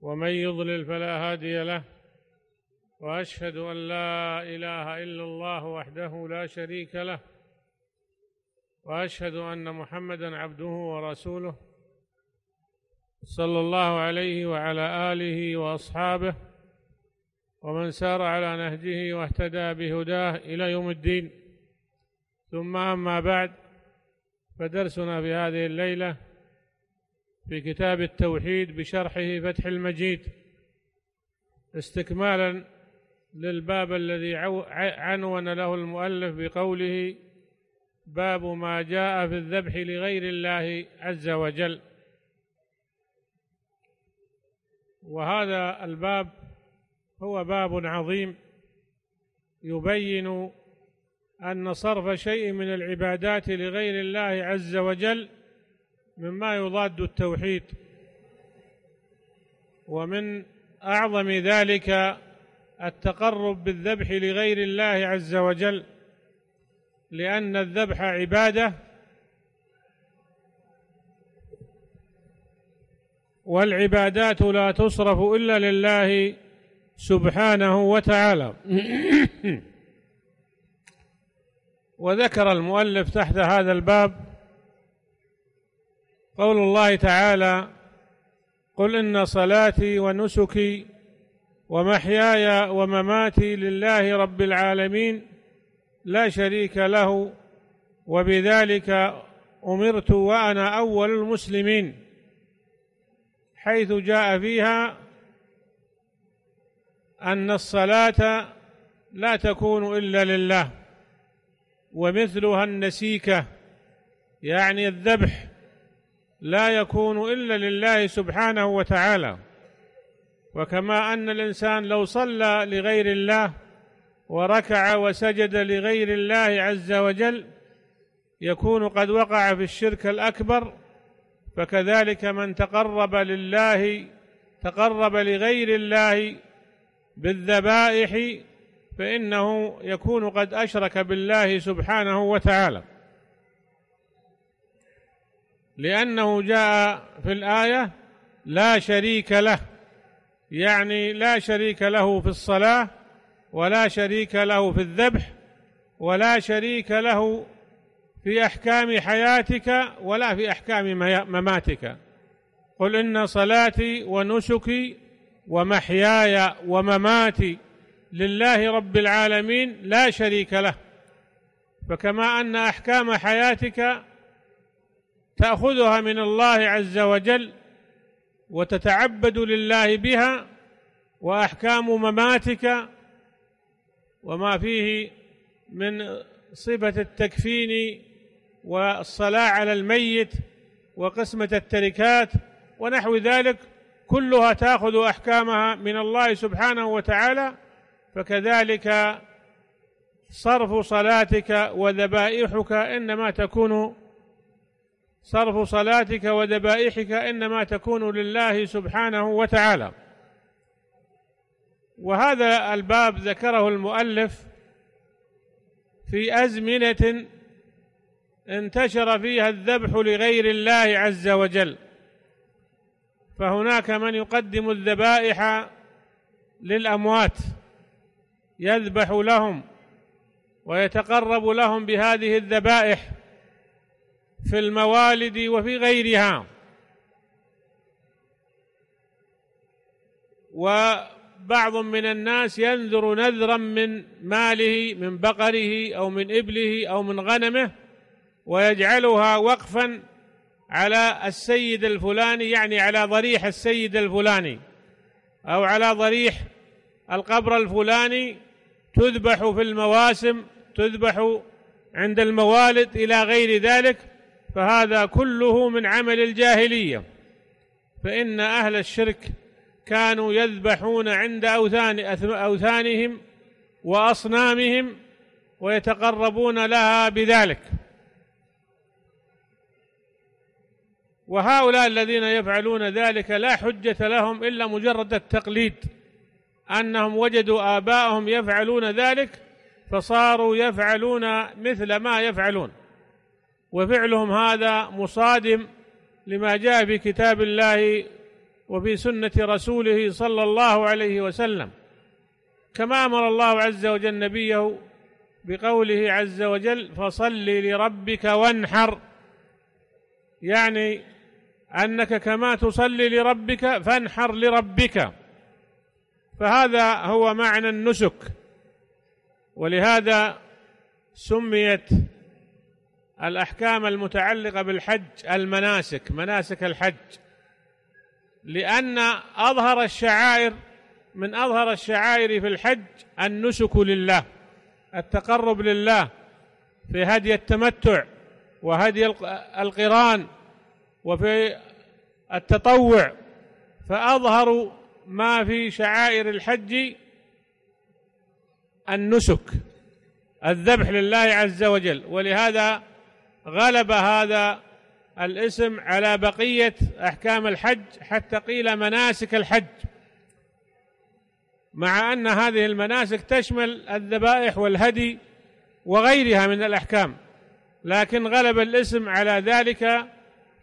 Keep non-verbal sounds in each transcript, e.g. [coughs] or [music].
ومن يضلل فلا هادي له واشهد ان لا اله الا الله وحده لا شريك له واشهد ان محمدا عبده ورسوله صلى الله عليه وعلى اله واصحابه ومن سار على نهجه واهتدى بهداه الى يوم الدين ثم اما بعد فدرسنا في هذه الليله في كتاب التوحيد بشرحه فتح المجيد استكمالا للباب الذي عنون له المؤلف بقوله باب ما جاء في الذبح لغير الله عز وجل وهذا الباب هو باب عظيم يبين أن صرف شيء من العبادات لغير الله عز وجل مما يضاد التوحيد ومن أعظم ذلك التقرب بالذبح لغير الله عز وجل لأن الذبح عبادة والعبادات لا تصرف إلا لله سبحانه وتعالى [coughs] وذكر المؤلف تحت هذا الباب قول الله تعالى قل إن صلاتي ونسكي ومحياي ومماتي لله رب العالمين لا شريك له وبذلك أمرت وأنا أول المسلمين حيث جاء فيها أن الصلاة لا تكون إلا لله ومثلها النسيكة يعني الذبح لا يكون إلا لله سبحانه وتعالى وكما أن الإنسان لو صلى لغير الله وركع وسجد لغير الله عز وجل يكون قد وقع في الشرك الأكبر فكذلك من تقرب لله تقرب لغير الله بالذبائح فإنه يكون قد أشرك بالله سبحانه وتعالى لأنه جاء في الآية لا شريك له يعني لا شريك له في الصلاة ولا شريك له في الذبح ولا شريك له في أحكام حياتك ولا في أحكام مماتك قل إن صلاتي ونسكي ومحياي ومماتي لله رب العالمين لا شريك له فكما أن أحكام حياتك تأخذها من الله عز وجل وتتعبد لله بها وأحكام مماتك وما فيه من صفة التكفين والصلاة على الميت وقسمة التركات ونحو ذلك كلها تأخذ أحكامها من الله سبحانه وتعالى فكذلك صرف صلاتك وذبائحك إنما تكون صرف صلاتك وذبائحك إنما تكون لله سبحانه وتعالى وهذا الباب ذكره المؤلف في أزمنة انتشر فيها الذبح لغير الله عز وجل فهناك من يقدم الذبائح للأموات يذبح لهم ويتقرب لهم بهذه الذبائح في الموالد وفي غيرها وبعض من الناس ينذر نذرا من ماله من بقره أو من إبله أو من غنمه ويجعلها وقفا على السيد الفلاني يعني على ضريح السيد الفلاني أو على ضريح القبر الفلاني تذبح في المواسم تذبح عند الموالد إلى غير ذلك فهذا كله من عمل الجاهلية فإن أهل الشرك كانوا يذبحون عند أوثان أوثانهم وأصنامهم ويتقربون لها بذلك وهؤلاء الذين يفعلون ذلك لا حجة لهم إلا مجرد التقليد أنهم وجدوا آباءهم يفعلون ذلك فصاروا يفعلون مثل ما يفعلون وفعلهم هذا مصادم لما جاء في كتاب الله وفي سنة رسوله صلى الله عليه وسلم كما أمر الله عز وجل نبيه بقوله عز وجل فصل لربك وانحر يعني أنك كما تصلي لربك فانحر لربك فهذا هو معنى النسك ولهذا سميت الأحكام المتعلقة بالحج المناسك مناسك الحج لأن أظهر الشعائر من أظهر الشعائر في الحج النسك لله التقرب لله في هدي التمتع وهدي القران وفي التطوع فأظهر ما في شعائر الحج النسك الذبح لله عز وجل ولهذا غلب هذا الاسم على بقية أحكام الحج حتى قيل مناسك الحج مع أن هذه المناسك تشمل الذبائح والهدي وغيرها من الأحكام لكن غلب الاسم على ذلك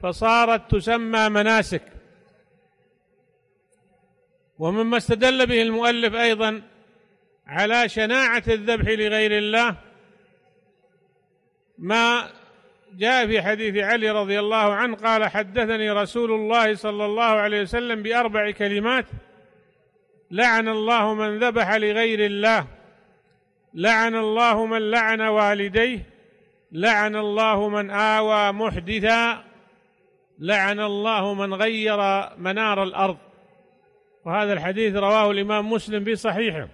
فصارت تسمى مناسك ومما استدل به المؤلف أيضا على شناعة الذبح لغير الله ما جاء في حديث علي رضي الله عنه قال حدثني رسول الله صلى الله عليه وسلم بأربع كلمات لعن الله من ذبح لغير الله لعن الله من لعن والديه لعن الله من آوى محدثا لعن الله من غير منار الأرض وهذا الحديث رواه الإمام مسلم في صحيحه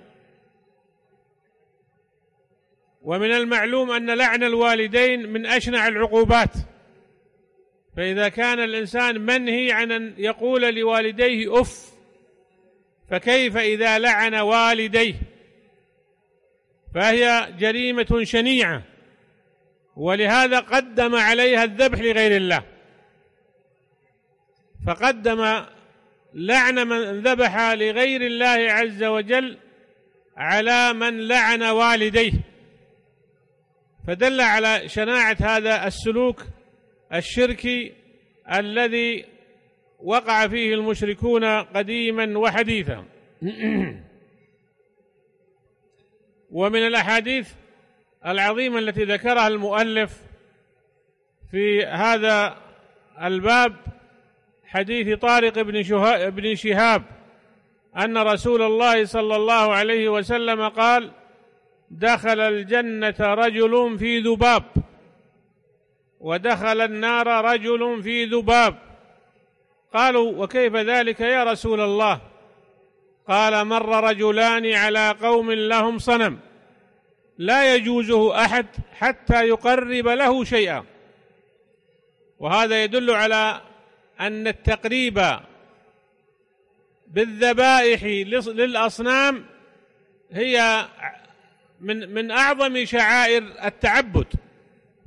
ومن المعلوم أن لعن الوالدين من أشنع العقوبات فإذا كان الإنسان منهي عن أن يقول لوالديه أف فكيف إذا لعن والديه فهي جريمة شنيعة ولهذا قدم عليها الذبح لغير الله فقدم لعن من ذبح لغير الله عز وجل على من لعن والديه فدل على شناعة هذا السلوك الشركي الذي وقع فيه المشركون قديما وحديثا [clears throat] ومن الأحاديث العظيمة التي ذكرها المؤلف في هذا الباب حديث طارق بن, شهاب أن رسول الله صلى الله عليه وسلم قال دخل الجنة رجل في ذباب ودخل النار رجل في ذباب قالوا وكيف ذلك يا رسول الله قال مر رجلان على قوم لهم صنم لا يجوزه أحد حتى يقرب له شيئا وهذا يدل على أن التقريب بالذبائح للأصنام هي من من اعظم شعائر التعبد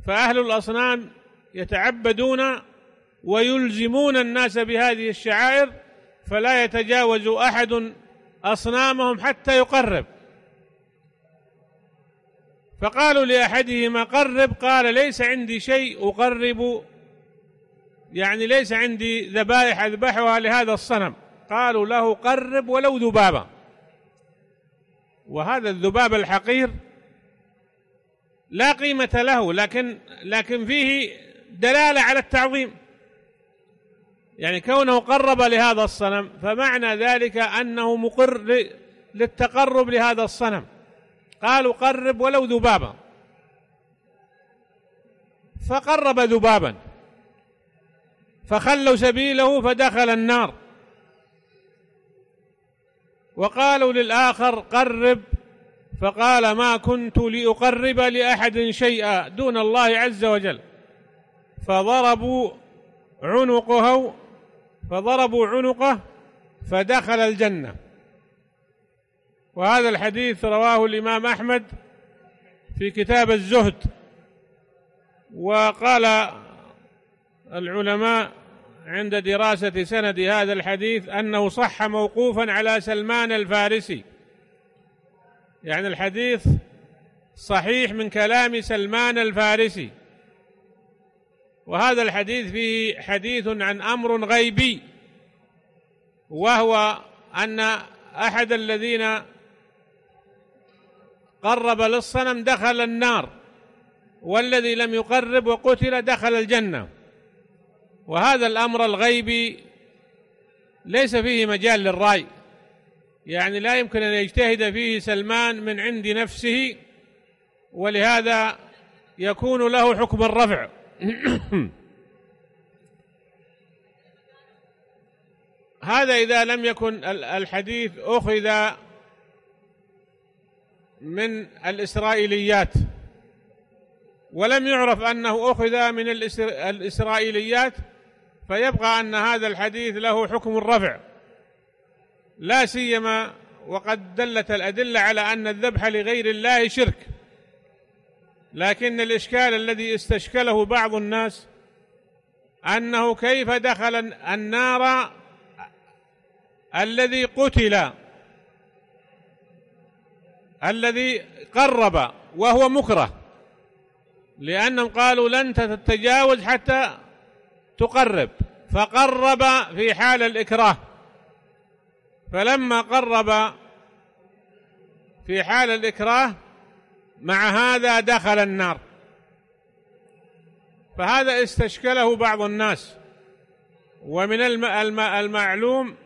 فاهل الاصنام يتعبدون ويلزمون الناس بهذه الشعائر فلا يتجاوز احد اصنامهم حتى يقرب فقالوا لاحدهما قرب قال ليس عندي شيء اقرب يعني ليس عندي ذبائح اذبحها لهذا الصنم قالوا له قرب ولو ذبابه وهذا الذباب الحقير لا قيمة له لكن لكن فيه دلالة على التعظيم يعني كونه قرب لهذا الصنم فمعنى ذلك أنه مقر للتقرب لهذا الصنم قالوا قرب ولو ذبابا فقرب ذبابا فخلوا سبيله فدخل النار وقالوا للآخر قرب فقال ما كنت لأقرب لأحد شيئا دون الله عز وجل فضربوا عنقه فضربوا عنقه فدخل الجنة وهذا الحديث رواه الإمام أحمد في كتاب الزهد وقال العلماء عند دراسة سند هذا الحديث أنه صح موقوفا على سلمان الفارسي يعني الحديث صحيح من كلام سلمان الفارسي وهذا الحديث فيه حديث عن أمر غيبي وهو أن أحد الذين قرب للصنم دخل النار والذي لم يقرب وقتل دخل الجنة وهذا الامر الغيبي ليس فيه مجال للراي يعني لا يمكن ان يجتهد فيه سلمان من عند نفسه ولهذا يكون له حكم الرفع [coughs] هذا اذا لم يكن الحديث اخذ من الاسرائيليات ولم يعرف انه اخذ من الإسرائيليات فيبقى أن هذا الحديث له حكم الرفع لا سيما وقد دلت الأدلة على أن الذبح لغير الله شرك لكن الإشكال الذي استشكله بعض الناس أنه كيف دخل النار الذي قتل الذي قرب وهو مكره لأنهم قالوا لن تتجاوز حتى تقرب فقرب في حال الإكراه فلما قرب في حال الإكراه مع هذا دخل النار فهذا استشكله بعض الناس ومن المعلوم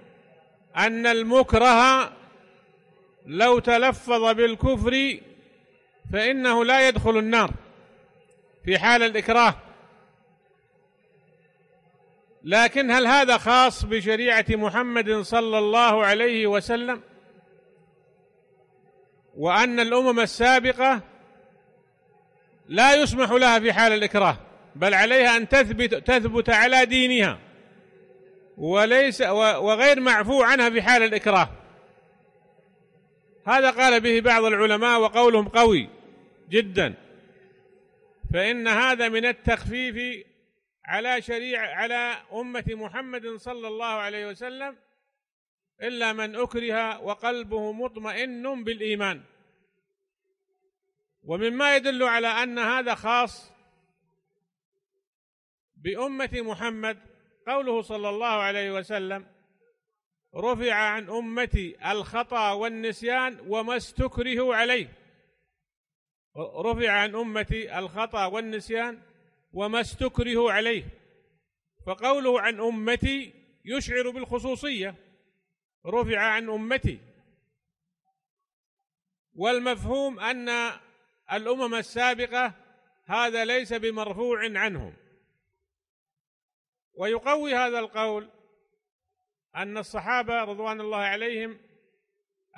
أن المكره لو تلفظ بالكفر فإنه لا يدخل النار في حال الإكراه لكن هل هذا خاص بشريعه محمد صلى الله عليه وسلم وان الامم السابقه لا يسمح لها في حال الاكراه بل عليها ان تثبت تثبت على دينها وليس وغير معفو عنها في حال الاكراه هذا قال به بعض العلماء وقولهم قوي جدا فان هذا من التخفيف على شريعة على أمة محمد صلى الله عليه وسلم إلا من أكره وقلبه مطمئن بالإيمان ومما يدل على أن هذا خاص بأمة محمد قوله صلى الله عليه وسلم رفع عن أمتي الخطأ والنسيان وما استكرهوا عليه رفع عن أمتي الخطأ والنسيان وما استكرهوا عليه فقوله عن أمتي يشعر بالخصوصية رفع عن أمتي والمفهوم أن الأمم السابقة هذا ليس بمرفوع عنهم ويقوي هذا القول أن الصحابة رضوان الله عليهم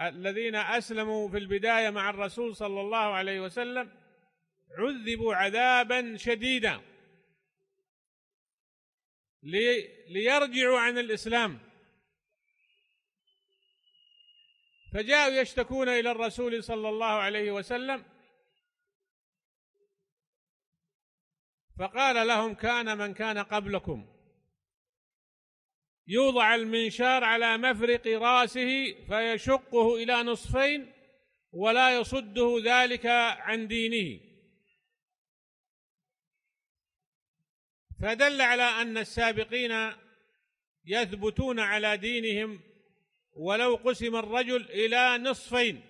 الذين أسلموا في البداية مع الرسول صلى الله عليه وسلم عذبوا عذابا شديدا ليرجعوا عن الإسلام فجاءوا يشتكون إلى الرسول صلى الله عليه وسلم فقال لهم كان من كان قبلكم يوضع المنشار على مفرق راسه فيشقه إلى نصفين ولا يصده ذلك عن دينه فدل على أن السابقين يثبتون على دينهم ولو قسم الرجل إلى نصفين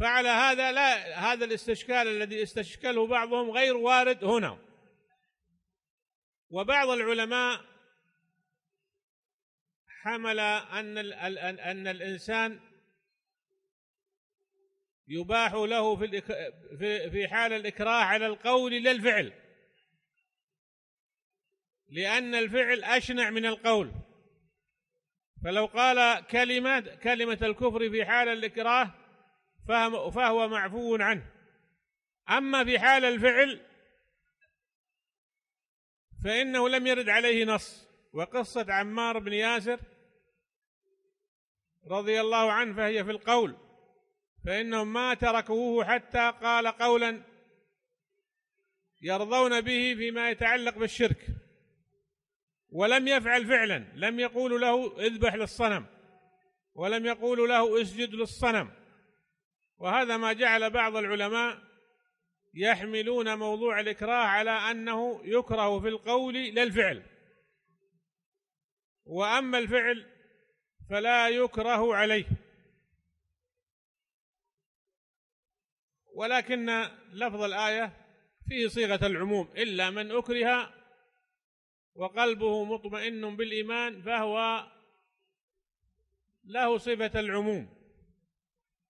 فعلى هذا لا هذا الاستشكال الذي استشكله بعضهم غير وارد هنا وبعض العلماء حمل أن أن الإنسان يباح له في في في حال الاكراه على القول لا الفعل لان الفعل اشنع من القول فلو قال كلمه كلمه الكفر في حال الاكراه فهو معفو عنه اما في حال الفعل فانه لم يرد عليه نص وقصه عمار بن ياسر رضي الله عنه فهي في القول فإنهم ما تركوه حتى قال قولا يرضون به فيما يتعلق بالشرك ولم يفعل فعلا لم يقولوا له اذبح للصنم ولم يقولوا له اسجد للصنم وهذا ما جعل بعض العلماء يحملون موضوع الإكراه على أنه يكره في القول للفعل وأما الفعل فلا يكره عليه ولكن لفظ الآية فيه صيغة العموم إلا من أكره وقلبه مطمئن بالإيمان فهو له صفة العموم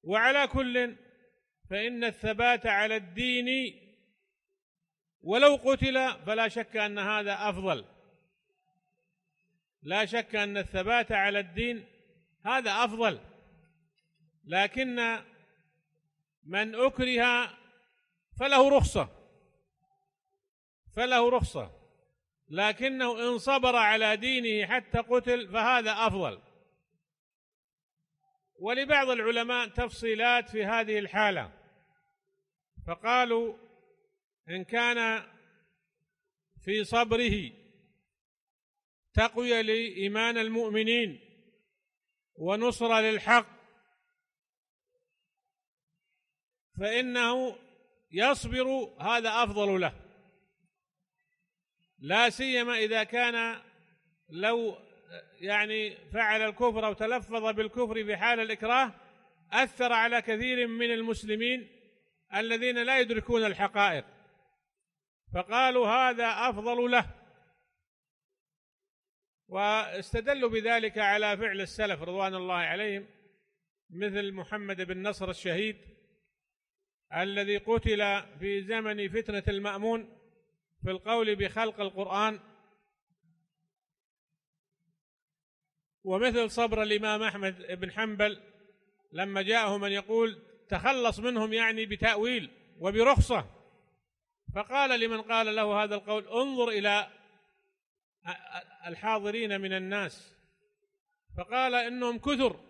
وعلى كل فإن الثبات على الدين ولو قتل فلا شك أن هذا أفضل لا شك أن الثبات على الدين هذا أفضل لكن من أكره فله رخصة فله رخصة لكنه إن صبر على دينه حتى قتل فهذا أفضل ولبعض العلماء تفصيلات في هذه الحالة فقالوا إن كان في صبره تقوية لإيمان المؤمنين ونصرة للحق فإنه يصبر هذا أفضل له لا سيما إذا كان لو يعني فعل الكفر أو تلفظ بالكفر في حال الإكراه أثر على كثير من المسلمين الذين لا يدركون الحقائق فقالوا هذا أفضل له واستدلوا بذلك على فعل السلف رضوان الله عليهم مثل محمد بن نصر الشهيد الذي قتل في زمن فتنة المأمون في القول بخلق القرآن ومثل صبر الإمام أحمد بن حنبل لما جاءه من يقول تخلص منهم يعني بتأويل وبرخصة فقال لمن قال له هذا القول انظر إلى الحاضرين من الناس فقال إنهم كثر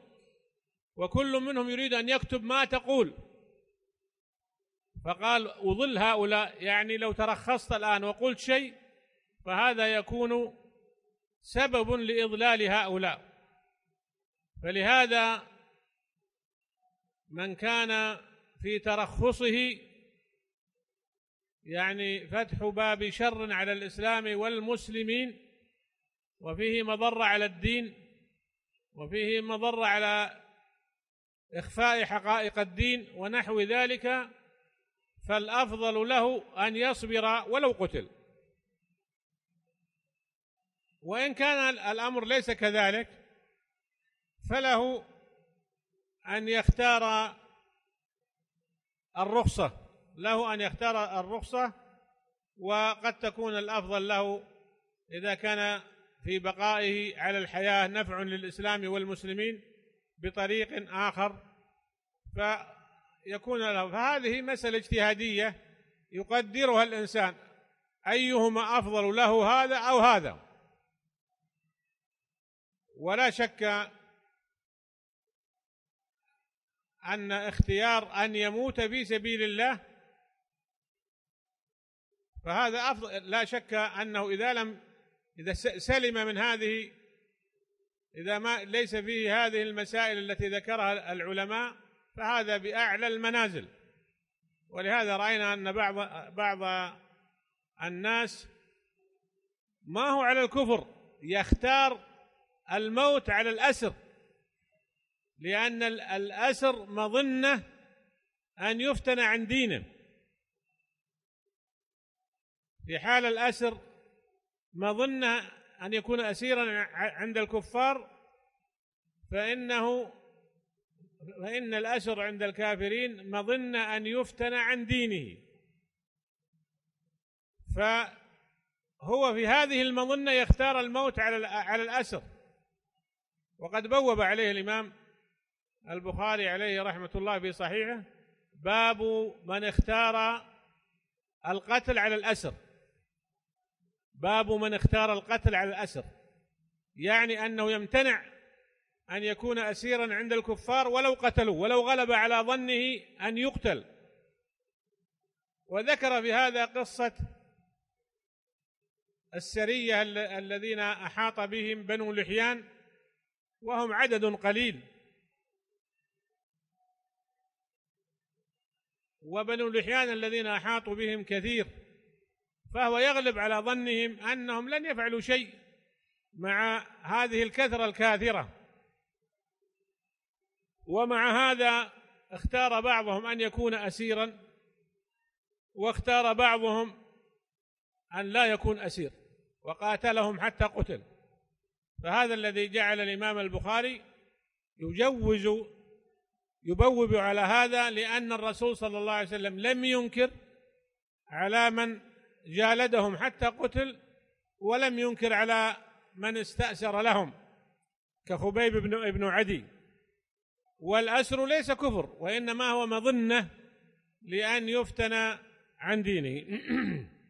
وكل منهم يريد أن يكتب ما تقول فقال أضل هؤلاء يعني لو ترخصت الآن وقلت شيء فهذا يكون سبب لإضلال هؤلاء فلهذا من كان في ترخصه يعني فتح باب شر على الإسلام والمسلمين وفيه مضرة على الدين وفيه مضرة على إخفاء حقائق الدين ونحو ذلك فالافضل له ان يصبر ولو قتل وان كان الامر ليس كذلك فله ان يختار الرخصه له ان يختار الرخصه وقد تكون الافضل له اذا كان في بقائه على الحياه نفع للاسلام والمسلمين بطريق اخر ف يكون له فهذه مسألة اجتهادية يقدرها الإنسان أيهما أفضل له هذا أو هذا ولا شك أن اختيار أن يموت في سبيل الله فهذا أفضل لا شك أنه إذا لم إذا سلم من هذه إذا ما ليس فيه هذه المسائل التي ذكرها العلماء فهذا باعلى المنازل ولهذا راينا ان بعض بعض الناس ما هو على الكفر يختار الموت على الاسر لان الاسر مظنه ان يفتن عن دينه في حال الاسر مظنه ان يكون اسيرا عند الكفار فانه فإن الأسر عند الكافرين مظن أن يفتن عن دينه فهو في هذه المظنة يختار الموت على على الأسر وقد بوب عليه الإمام البخاري عليه رحمة الله في صحيحه باب من اختار القتل على الأسر باب من اختار القتل على الأسر يعني أنه يمتنع أن يكون أسيرا عند الكفار ولو قتلوه ولو غلب على ظنه أن يقتل وذكر في هذا قصة السرية الذين أحاط بهم بنو لحيان وهم عدد قليل وبنو لحيان الذين أحاطوا بهم كثير فهو يغلب على ظنهم أنهم لن يفعلوا شيء مع هذه الكثرة الكاثرة ومع هذا اختار بعضهم ان يكون اسيرا واختار بعضهم ان لا يكون اسير وقاتلهم حتى قتل فهذا الذي جعل الامام البخاري يجوز يبوب على هذا لان الرسول صلى الله عليه وسلم لم ينكر على من جالدهم حتى قتل ولم ينكر على من استأسر لهم كخبيب بن ابن عدي والأسر ليس كفر وإنما هو مظنة لأن يفتن عن دينه [clears throat]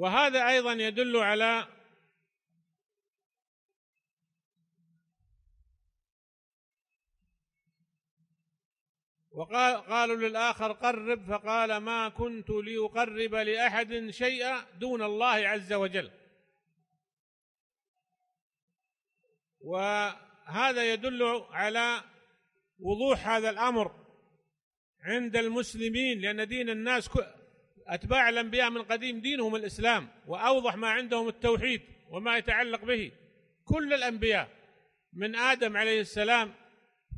وهذا أيضا يدل على وقال قالوا للآخر قرب فقال ما كنت لأقرب لأحد شيئا دون الله عز وجل وهذا يدل على وضوح هذا الامر عند المسلمين لان دين الناس اتباع الانبياء من قديم دينهم الاسلام واوضح ما عندهم التوحيد وما يتعلق به كل الانبياء من ادم عليه السلام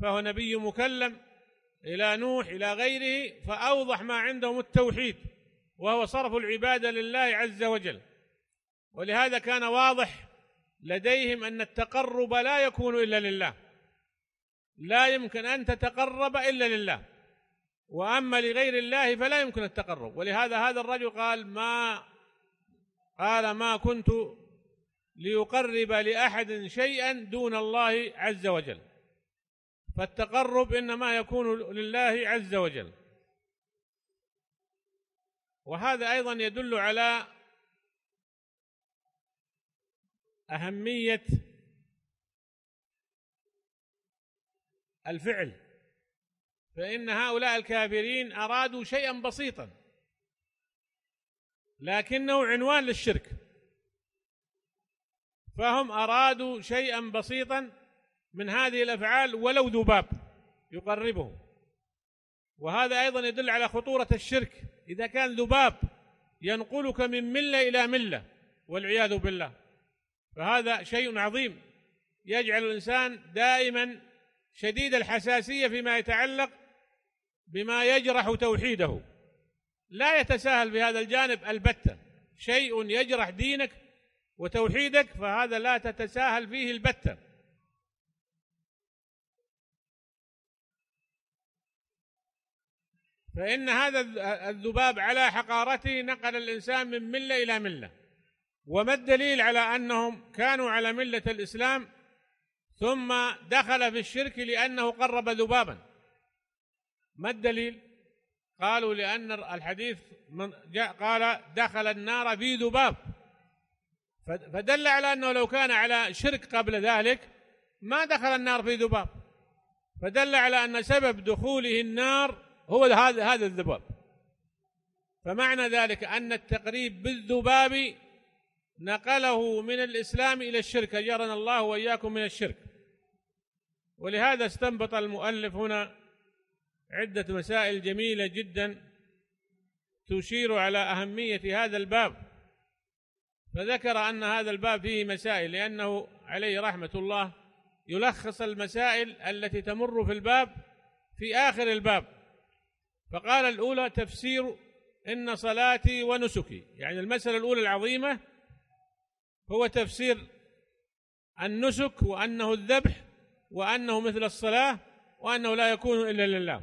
فهو نبي مكلم الى نوح الى غيره فاوضح ما عندهم التوحيد وهو صرف العباده لله عز وجل ولهذا كان واضح لديهم أن التقرب لا يكون إلا لله لا يمكن أن تتقرب إلا لله وأما لغير الله فلا يمكن التقرب ولهذا هذا الرجل قال ما قال ما كنت ليقرب لأحد شيئا دون الله عز وجل فالتقرب إنما يكون لله عز وجل وهذا أيضا يدل على أهمية الفعل فإن هؤلاء الكافرين أرادوا شيئا بسيطا لكنه عنوان للشرك فهم أرادوا شيئا بسيطا من هذه الأفعال ولو ذباب يقربه وهذا أيضا يدل على خطورة الشرك إذا كان ذباب ينقلك من ملة إلى ملة والعياذ بالله فهذا شيء عظيم يجعل الانسان دائما شديد الحساسيه فيما يتعلق بما يجرح توحيده لا يتساهل في هذا الجانب البته شيء يجرح دينك وتوحيدك فهذا لا تتساهل فيه البته فإن هذا الذباب على حقارته نقل الإنسان من ملة إلى ملة وما الدليل على أنهم كانوا على ملة الإسلام ثم دخل في الشرك لأنه قرب ذبابا ما الدليل قالوا لأن الحديث من جاء قال دخل النار في ذباب فدل على أنه لو كان على شرك قبل ذلك ما دخل النار في ذباب فدل على أن سبب دخوله النار هو هذا هذا الذباب فمعنى ذلك أن التقريب بالذباب نقله من الإسلام إلى الشرك أجرنا الله وإياكم من الشرك ولهذا استنبط المؤلف هنا عدة مسائل جميلة جدا تشير على أهمية هذا الباب فذكر أن هذا الباب فيه مسائل لأنه عليه رحمة الله يلخص المسائل التي تمر في الباب في آخر الباب فقال الأولى تفسير إن صلاتي ونسكي يعني المسألة الأولى العظيمة هو تفسير النسك وأنه الذبح وأنه مثل الصلاة وأنه لا يكون إلا لله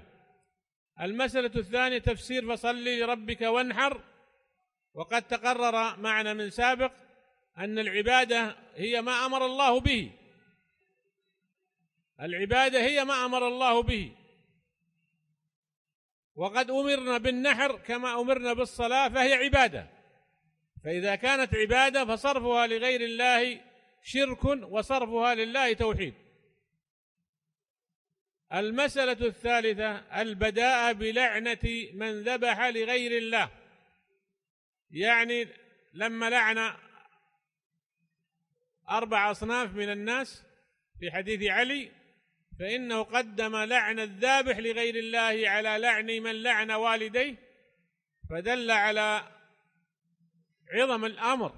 المسألة الثانية تفسير فصل لربك وانحر وقد تقرر معنا من سابق أن العبادة هي ما أمر الله به العبادة هي ما أمر الله به وقد أمرنا بالنحر كما أمرنا بالصلاة فهي عبادة فإذا كانت عبادة فصرفها لغير الله شرك وصرفها لله توحيد المسألة الثالثة البداء بلعنة من ذبح لغير الله يعني لما لعن أربع أصناف من الناس في حديث علي فإنه قدم لعن الذابح لغير الله على لعن من لعن والديه فدل على عظم الامر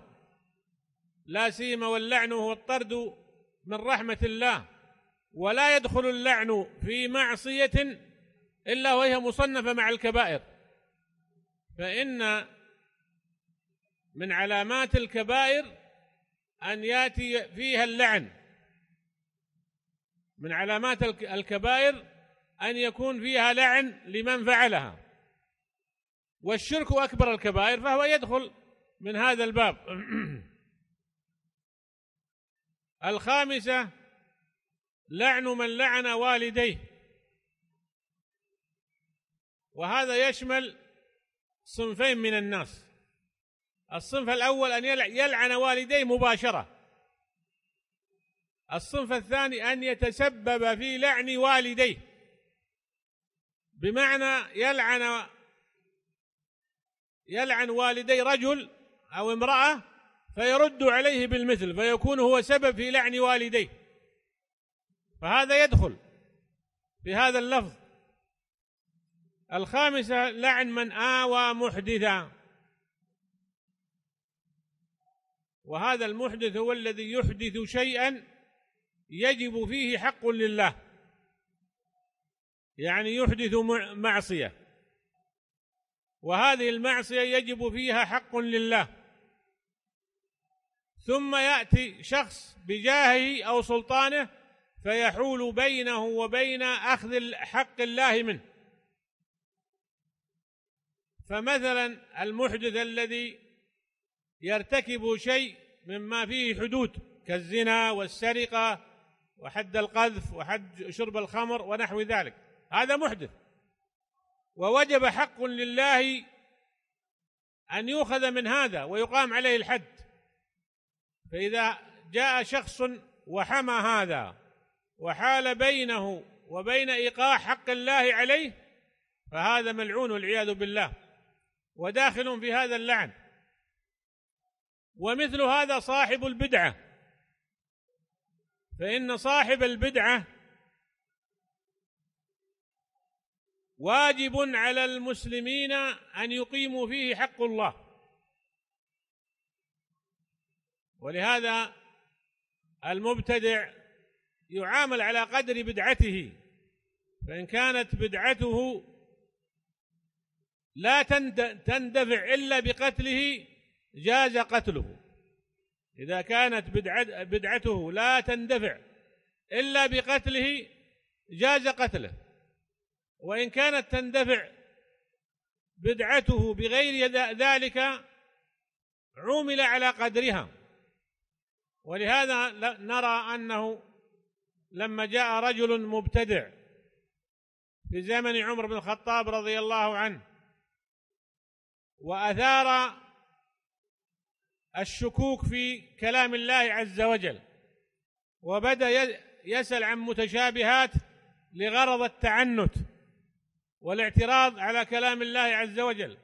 لا سيما واللعن هو الطرد من رحمه الله ولا يدخل اللعن في معصيه الا وهي مصنفه مع الكبائر فان من علامات الكبائر ان ياتي فيها اللعن من علامات الكبائر ان يكون فيها لعن لمن فعلها والشرك اكبر الكبائر فهو يدخل من هذا الباب [clears throat] الخامسة لعن من لعن والديه وهذا يشمل صنفين من الناس الصنف الأول أن يلعن والديه مباشرة الصنف الثاني أن يتسبب في لعن والديه بمعنى يلعن يلعن والدي رجل أو امرأة فيرد عليه بالمثل فيكون هو سبب في لعن والديه فهذا يدخل في هذا اللفظ الخامسة لعن من آوى محدثا وهذا المحدث هو الذي يحدث شيئا يجب فيه حق لله يعني يحدث معصية وهذه المعصية يجب فيها حق لله ثم يأتي شخص بجاهه أو سلطانه فيحول بينه وبين أخذ حق الله منه فمثلا المحدث الذي يرتكب شيء مما فيه حدود كالزنا والسرقة وحد القذف وحد شرب الخمر ونحو ذلك هذا محدث ووجب حق لله أن يؤخذ من هذا ويقام عليه الحد فإذا جاء شخص وحمى هذا وحال بينه وبين إيقاع حق الله عليه فهذا ملعون والعياذ بالله وداخل في هذا اللعن ومثل هذا صاحب البدعة فإن صاحب البدعة واجب على المسلمين أن يقيموا فيه حق الله ولهذا المبتدع يعامل على قدر بدعته فإن كانت بدعته لا تندفع إلا بقتله جاز قتله إذا كانت بدعته لا تندفع إلا بقتله جاز قتله وإن كانت تندفع بدعته بغير ذلك عومل على قدرها ولهذا نرى أنه لما جاء رجل مبتدع في زمن عمر بن الخطاب رضي الله عنه وأثار الشكوك في كلام الله عز وجل وبدا يسال عن متشابهات لغرض التعنت والاعتراض على كلام الله عز وجل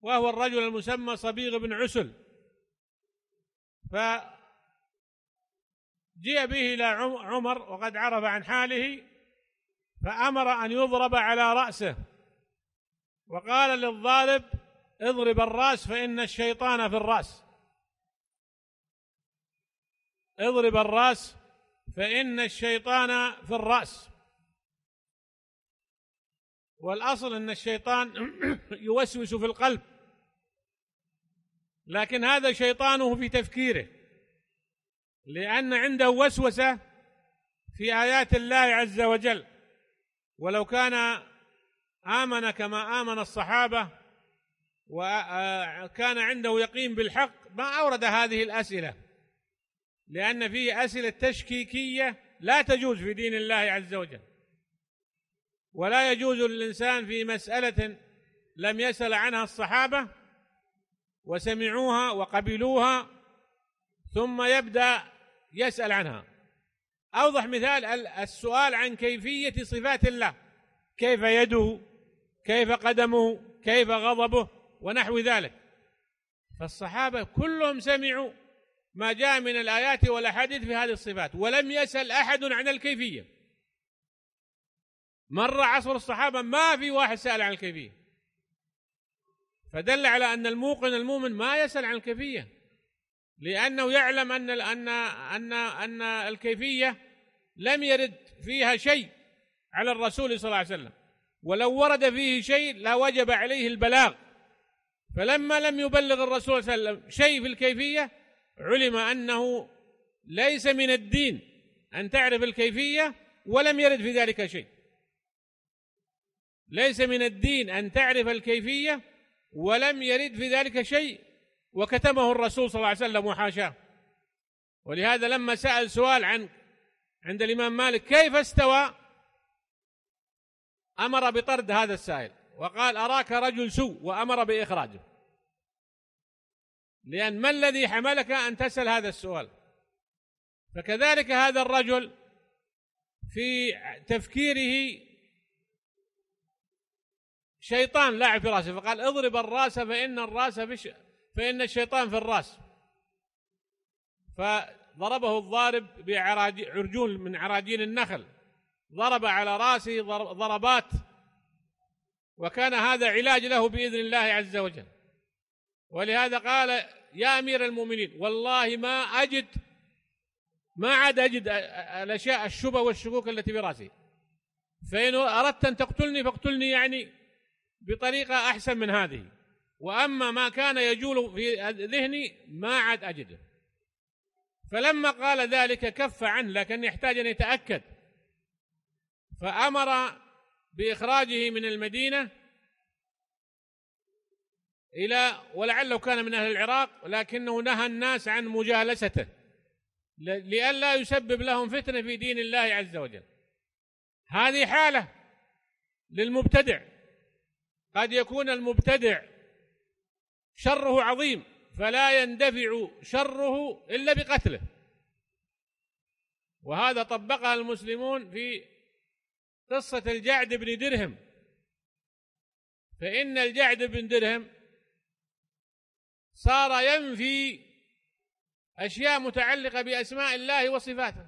وهو الرجل المسمى صبيغ بن عسل ف جيء به إلى عمر وقد عرف عن حاله فأمر أن يضرب على رأسه وقال للظالب اضرب الرأس فإن الشيطان في الرأس اضرب الرأس فإن الشيطان في الرأس والأصل أن الشيطان [coughs] يوسوس في القلب لكن هذا شيطانه في تفكيره لأن عنده وسوسة في آيات الله عز وجل ولو كان آمن كما آمن الصحابة وكان آه، عنده يقين بالحق ما أورد هذه الأسئلة لأن فيه أسئلة تشكيكية لا تجوز في دين الله عز وجل ولا يجوز للإنسان في مسألة لم يسأل عنها الصحابة وسمعوها وقبلوها ثم يبدأ يسأل عنها أوضح مثال السؤال عن كيفية صفات الله كيف يده كيف قدمه كيف غضبه ونحو ذلك فالصحابة كلهم سمعوا ما جاء من الآيات والأحاديث في هذه الصفات ولم يسأل أحد عن الكيفية مر عصر الصحابة ما في واحد سأل عن الكيفية فدل على أن الموقن المؤمن ما يسأل عن الكيفية لأنه يعلم أن أن أن أن الكيفية لم يرد فيها شيء على الرسول صلى الله عليه وسلم ولو ورد فيه شيء لوجب عليه البلاغ فلما لم يبلغ الرسول صلى الله عليه وسلم شيء في الكيفية علم أنه ليس من الدين أن تعرف الكيفية ولم يرد في ذلك شيء ليس من الدين أن تعرف الكيفية ولم يرد في ذلك شيء وكتمه الرسول صلى الله عليه وسلم وحاشاه ولهذا لما سأل سؤال عن عند الإمام مالك كيف استوى أمر بطرد هذا السائل وقال أراك رجل سوء وأمر بإخراجه لأن ما الذي حملك أن تسأل هذا السؤال فكذلك هذا الرجل في تفكيره شيطان لاعب في راسه فقال اضرب الراس فإن الراس بش فإن الشيطان في الرأس فضربه الضارب بعرجون من عراجيل النخل ضرب على رأسه ضربات وكان هذا علاج له بإذن الله عز وجل ولهذا قال يا أمير المؤمنين والله ما أجد ما عاد أجد الأشياء الشبه والشكوك التي برأسي فإن أردت أن تقتلني فاقتلني يعني بطريقة أحسن من هذه واما ما كان يجول في ذهني ما عاد اجده فلما قال ذلك كف عنه لكن يحتاج ان يتاكد فامر باخراجه من المدينه الى ولعله كان من اهل العراق لكنه نهى الناس عن مجالسته لئلا يسبب لهم فتنه في دين الله عز وجل هذه حاله للمبتدع قد يكون المبتدع شره عظيم فلا يندفع شره إلا بقتله وهذا طبقها المسلمون في قصة الجعد بن درهم فإن الجعد بن درهم صار ينفي أشياء متعلقة بأسماء الله وصفاته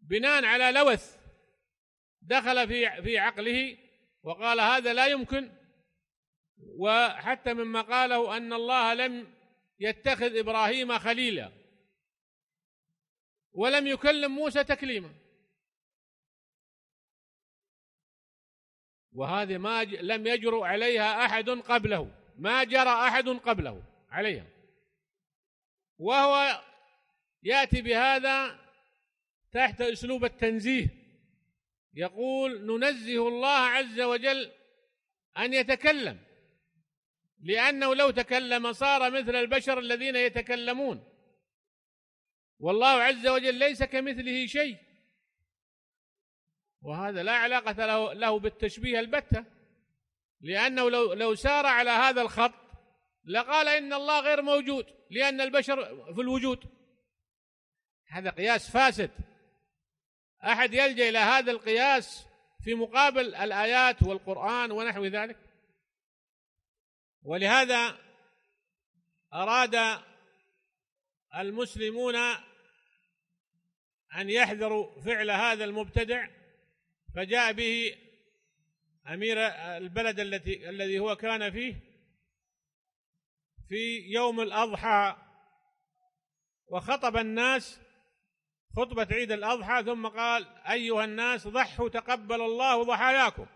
بناء على لوث دخل في في عقله وقال هذا لا يمكن وحتى مما قاله أن الله لم يتخذ إبراهيم خليلا ولم يكلم موسى تكليما وهذه ما لم يجرؤ عليها أحد قبله ما جرى أحد قبله عليها وهو يأتي بهذا تحت أسلوب التنزيه يقول ننزه الله عز وجل أن يتكلم لأنه لو تكلم صار مثل البشر الذين يتكلمون والله عز وجل ليس كمثله شيء وهذا لا علاقة له, له بالتشبيه البتة لأنه لو, لو سار على هذا الخط لقال إن الله غير موجود لأن البشر في الوجود هذا قياس فاسد أحد يلجأ إلى هذا القياس في مقابل الآيات والقرآن ونحو ذلك ولهذا أراد المسلمون أن يحذروا فعل هذا المبتدع فجاء به أمير البلد التي الذي هو كان فيه في يوم الأضحى وخطب الناس خطبة عيد الأضحى ثم قال أيها الناس ضحوا تقبل الله ضحاياكم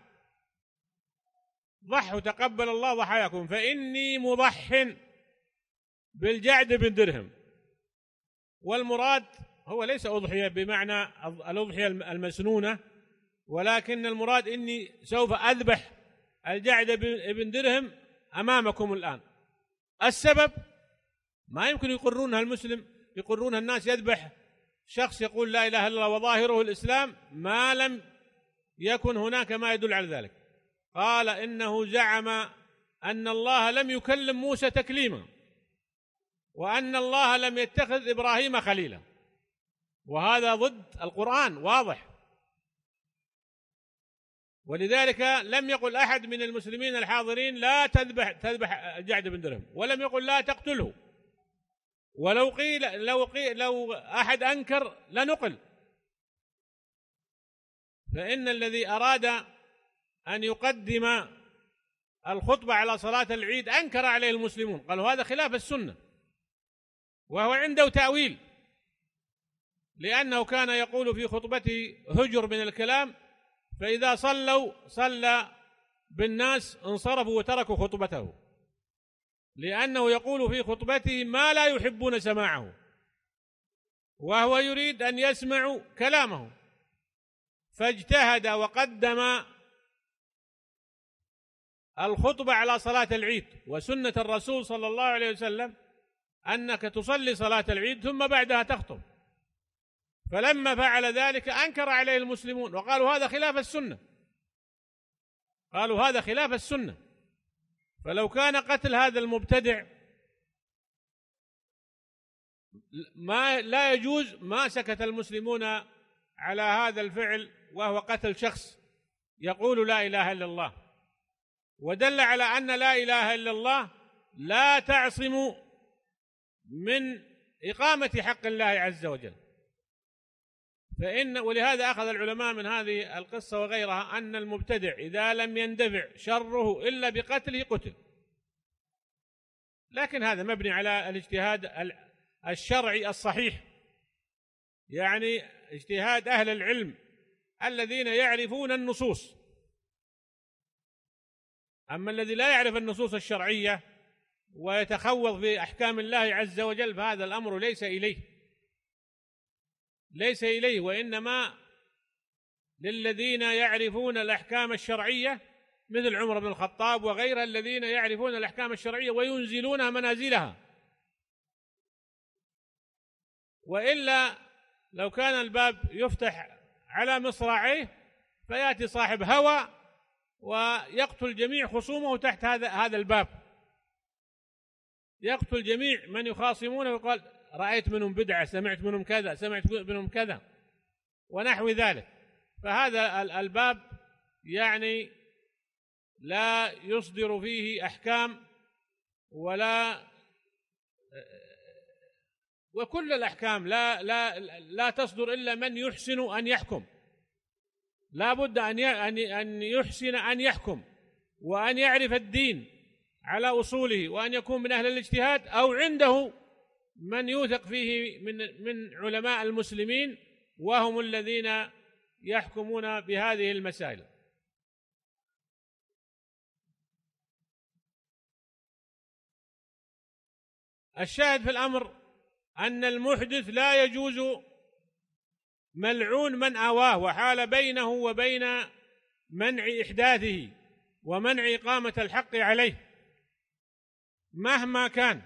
ضحوا تقبل الله ضحاياكم فإني مضح بالجعد بن درهم والمراد هو ليس أضحية بمعنى الأضحية المسنونة ولكن المراد إني سوف أذبح الجعد بن درهم أمامكم الآن السبب ما يمكن يقرونها المسلم يقرونها الناس يذبح شخص يقول لا إله إلا الله وظاهره الإسلام ما لم يكن هناك ما يدل على ذلك قال إنه زعم أن الله لم يكلم موسى تكليما وأن الله لم يتخذ إبراهيم خليلا وهذا ضد القرآن واضح ولذلك لم يقل أحد من المسلمين الحاضرين لا تذبح تذبح جعد بن درهم ولم يقل لا تقتله ولو قيل لو قيل لو أحد أنكر لنقل فإن الذي أراد أن يقدم الخطبة على صلاة العيد أنكر عليه المسلمون قالوا هذا خلاف السنة وهو عنده تأويل لأنه كان يقول في خطبته هجر من الكلام فإذا صلوا صلى بالناس انصرفوا وتركوا خطبته لأنه يقول في خطبته ما لا يحبون سماعه وهو يريد أن يسمعوا كلامه فاجتهد وقدم الخطبة على صلاة العيد وسنة الرسول صلى الله عليه وسلم أنك تصلي صلاة العيد ثم بعدها تخطب فلما فعل ذلك أنكر عليه المسلمون وقالوا هذا خلاف السنة قالوا هذا خلاف السنة فلو كان قتل هذا المبتدع ما لا يجوز ما سكت المسلمون على هذا الفعل وهو قتل شخص يقول لا إله إلا الله ودل على ان لا اله الا الله لا تعصم من اقامه حق الله عز وجل فان ولهذا اخذ العلماء من هذه القصه وغيرها ان المبتدع اذا لم يندفع شره الا بقتله قتل لكن هذا مبني على الاجتهاد الشرعي الصحيح يعني اجتهاد اهل العلم الذين يعرفون النصوص أما الذي لا يعرف النصوص الشرعية ويتخوض في أحكام الله عز وجل فهذا الأمر ليس إليه ليس إليه وإنما للذين يعرفون الأحكام الشرعية مثل عمر بن الخطاب وغيره الذين يعرفون الأحكام الشرعية وينزلون منازلها وإلا لو كان الباب يفتح على مصراعيه فيأتي صاحب هوى ويقتل جميع خصومه تحت هذا هذا الباب يقتل جميع من يخاصمونه ويقول رأيت منهم بدعة سمعت منهم كذا سمعت منهم كذا ونحو ذلك فهذا الباب يعني لا يصدر فيه أحكام ولا وكل الأحكام لا لا لا تصدر إلا من يحسن أن يحكم لا بد أن أن يحسن أن يحكم وأن يعرف الدين على أصوله وأن يكون من أهل الاجتهاد أو عنده من يوثق فيه من من علماء المسلمين وهم الذين يحكمون بهذه المسائل الشاهد في الأمر أن المحدث لا يجوز ملعون من اواه وحال بينه وبين منع احداثه ومنع اقامه الحق عليه مهما كان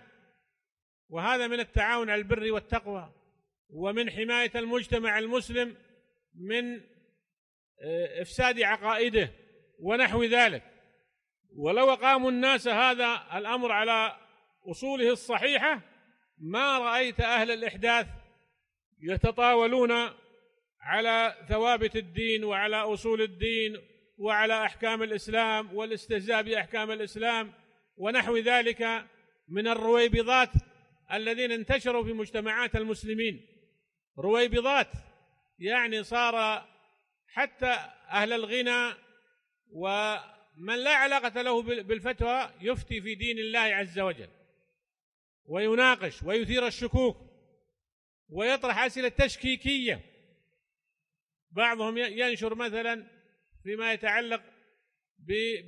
وهذا من التعاون على البر والتقوى ومن حمايه المجتمع المسلم من آه، افساد عقائده ونحو ذلك ولو اقاموا الناس هذا الامر على اصوله الصحيحه ما رايت اهل الاحداث يتطاولون على ثوابت الدين وعلى اصول الدين وعلى احكام الاسلام والاستهزاء باحكام الاسلام ونحو ذلك من الرويبضات الذين انتشروا في مجتمعات المسلمين رويبضات يعني صار حتى اهل الغنى ومن لا علاقه له بالفتوى يفتي في دين الله عز وجل ويناقش ويثير الشكوك ويطرح اسئله تشكيكيه بعضهم ينشر مثلا فيما يتعلق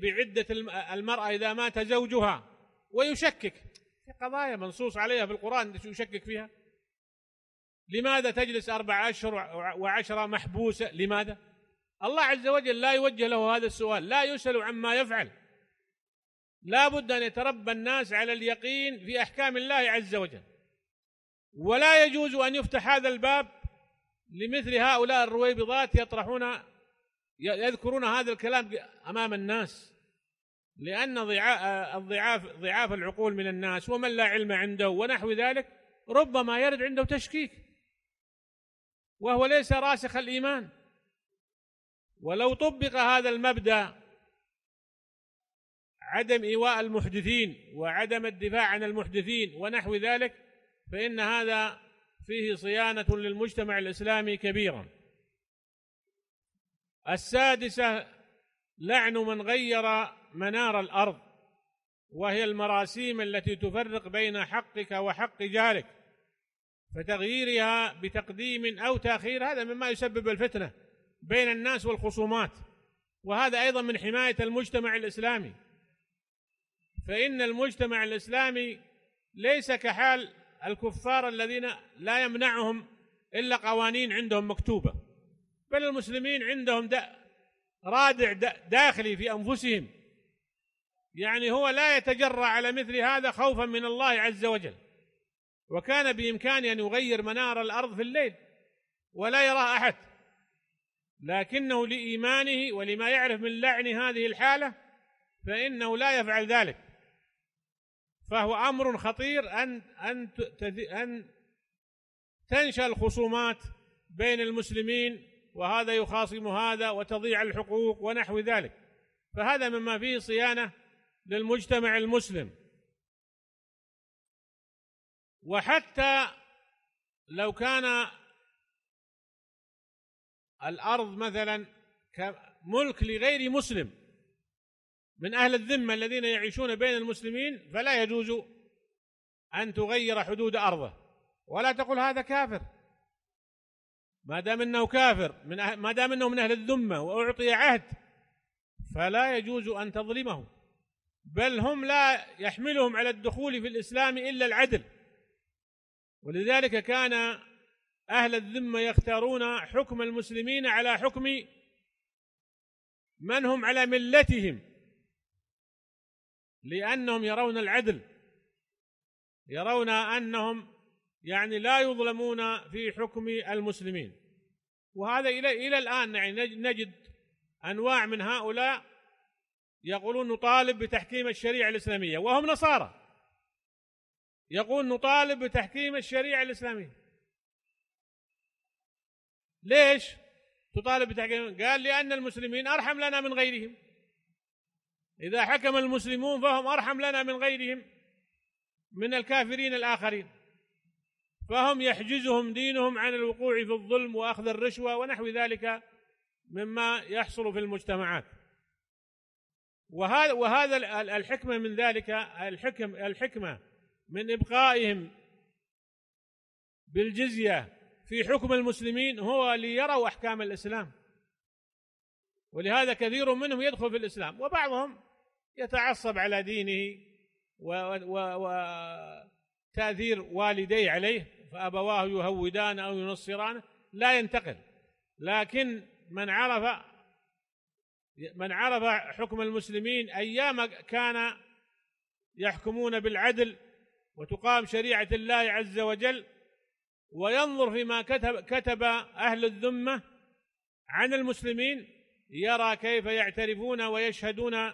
بعدة المرأة إذا مات زوجها ويشكك في قضايا منصوص عليها في القرآن يشكك فيها لماذا تجلس أربع أشهر وعشرة محبوسة لماذا الله عز وجل لا يوجه له هذا السؤال لا يسأل عما يفعل لا بد أن يتربى الناس على اليقين في أحكام الله عز وجل ولا يجوز أن يفتح هذا الباب لمثل هؤلاء الرويبضات يطرحون يذكرون هذا الكلام امام الناس لان آه، الضعاف ضعاف العقول من الناس ومن لا علم عنده ونحو ذلك ربما يرد عنده تشكيك وهو ليس راسخ الايمان ولو طبق هذا المبدا عدم ايواء المحدثين وعدم الدفاع عن المحدثين ونحو ذلك فان هذا فيه صيانة للمجتمع الإسلامي كبيرة السادسة لعن من غير منار الأرض وهي المراسيم التي تفرق بين حقك وحق جارك فتغييرها بتقديم أو تأخير هذا مما يسبب الفتنة بين الناس والخصومات وهذا أيضا من حماية المجتمع الإسلامي فإن المجتمع الإسلامي ليس كحال الكفار الذين لا يمنعهم إلا قوانين عندهم مكتوبة بل المسلمين عندهم دا رادع دا داخلي في أنفسهم يعني هو لا يتجرأ على مثل هذا خوفا من الله عز وجل وكان بإمكانه أن يغير منار الأرض في الليل ولا يراه أحد لكنه لإيمانه ولما يعرف من لعن هذه الحالة فإنه لا يفعل ذلك فهو امر خطير ان ان ان تنشا الخصومات بين المسلمين وهذا يخاصم هذا وتضيع الحقوق ونحو ذلك فهذا مما فيه صيانه للمجتمع المسلم وحتى لو كان الارض مثلا ملك لغير مسلم من أهل الذمة الذين يعيشون بين المسلمين فلا يجوز أن تغير حدود أرضه ولا تقول هذا كافر ما دام انه كافر من أه... ما دام انه من اهل الذمه واعطي عهد فلا يجوز ان تظلمه بل هم لا يحملهم على الدخول في الاسلام الا العدل ولذلك كان اهل الذمه يختارون حكم المسلمين على حكم من هم على ملتهم لأنهم يرون العدل يرون أنهم يعني لا يظلمون في حكم المسلمين وهذا إلى إلى الآن يعني نجد أنواع من هؤلاء يقولون نطالب بتحكيم الشريعة الإسلامية وهم نصارى يقول نطالب بتحكيم الشريعة الإسلامية ليش تطالب بتحكيم قال لأن المسلمين أرحم لنا من غيرهم إذا حكم المسلمون فهم أرحم لنا من غيرهم من الكافرين الآخرين فهم يحجزهم دينهم عن الوقوع في الظلم وأخذ الرشوة ونحو ذلك مما يحصل في المجتمعات وهذا وهذا الحكمة من ذلك الحكم الحكمة من إبقائهم بالجزية في حكم المسلمين هو ليروا أحكام الإسلام ولهذا كثير منهم يدخل في الإسلام وبعضهم يتعصب على دينه وتاثير والديه عليه فابواه يهودان او ينصرانه لا ينتقل لكن من عرف من عرف حكم المسلمين ايام كان يحكمون بالعدل وتقام شريعه الله عز وجل وينظر فيما كتب كتب اهل الذمه عن المسلمين يرى كيف يعترفون ويشهدون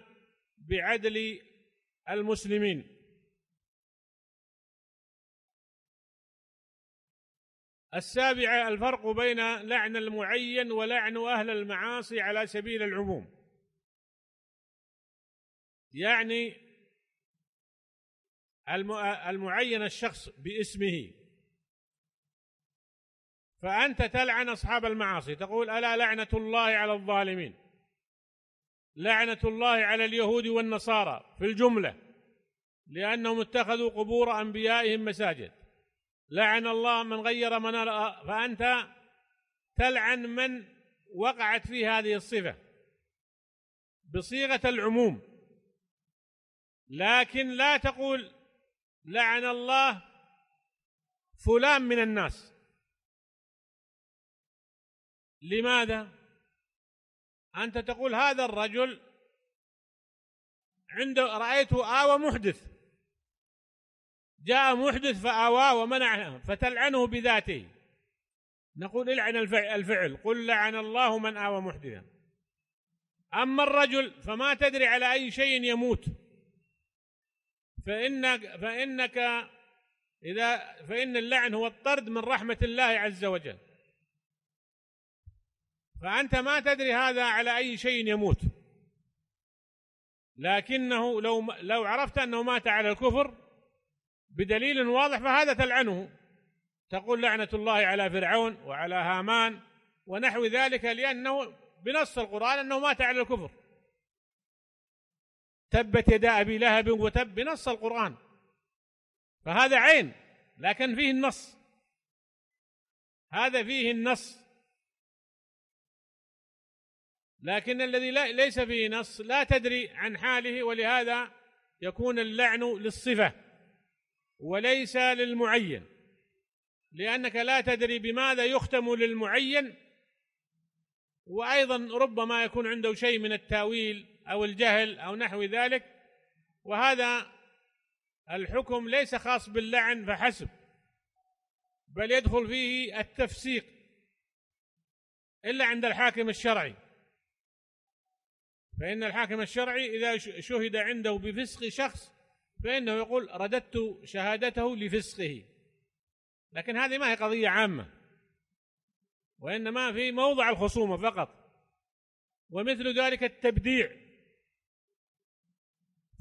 بعدل المسلمين السابعة الفرق بين لعن المعين ولعن أهل المعاصي على سبيل العموم يعني المعين الشخص باسمه فأنت تلعن أصحاب المعاصي تقول ألا لعنة الله على الظالمين لعنه الله على اليهود والنصارى في الجمله لانهم اتخذوا قبور انبيائهم مساجد لعن الله من غير منار فانت تلعن من وقعت في هذه الصفه بصيغه العموم لكن لا تقول لعن الله فلان من الناس لماذا أنت تقول هذا الرجل عنده رأيته آوى محدث جاء محدث فآواه ومنعه فتلعنه بذاته نقول العن الفعل قل لعن الله من آوى محدثا أما الرجل فما تدري على أي شيء يموت فإنك فإنك إذا فإن اللعن هو الطرد من رحمة الله عز وجل فأنت ما تدري هذا على أي شيء يموت لكنه لو لو عرفت أنه مات على الكفر بدليل واضح فهذا تلعنه تقول لعنة الله على فرعون وعلى هامان ونحو ذلك لأنه بنص القرآن أنه مات على الكفر تبت يدا أبي لهب وتب بنص القرآن فهذا عين لكن فيه النص هذا فيه النص لكن الذي ليس فيه نص لا تدري عن حاله ولهذا يكون اللعن للصفة وليس للمعين لأنك لا تدري بماذا يختم للمعين وأيضا ربما يكون عنده شيء من التاويل أو الجهل أو نحو ذلك وهذا الحكم ليس خاص باللعن فحسب بل يدخل فيه التفسيق إلا عند الحاكم الشرعي فإن الحاكم الشرعي إذا شهد عنده بفسق شخص فإنه يقول رددت شهادته لفسقه لكن هذه ما هي قضية عامة وإنما في موضع الخصومة فقط ومثل ذلك التبديع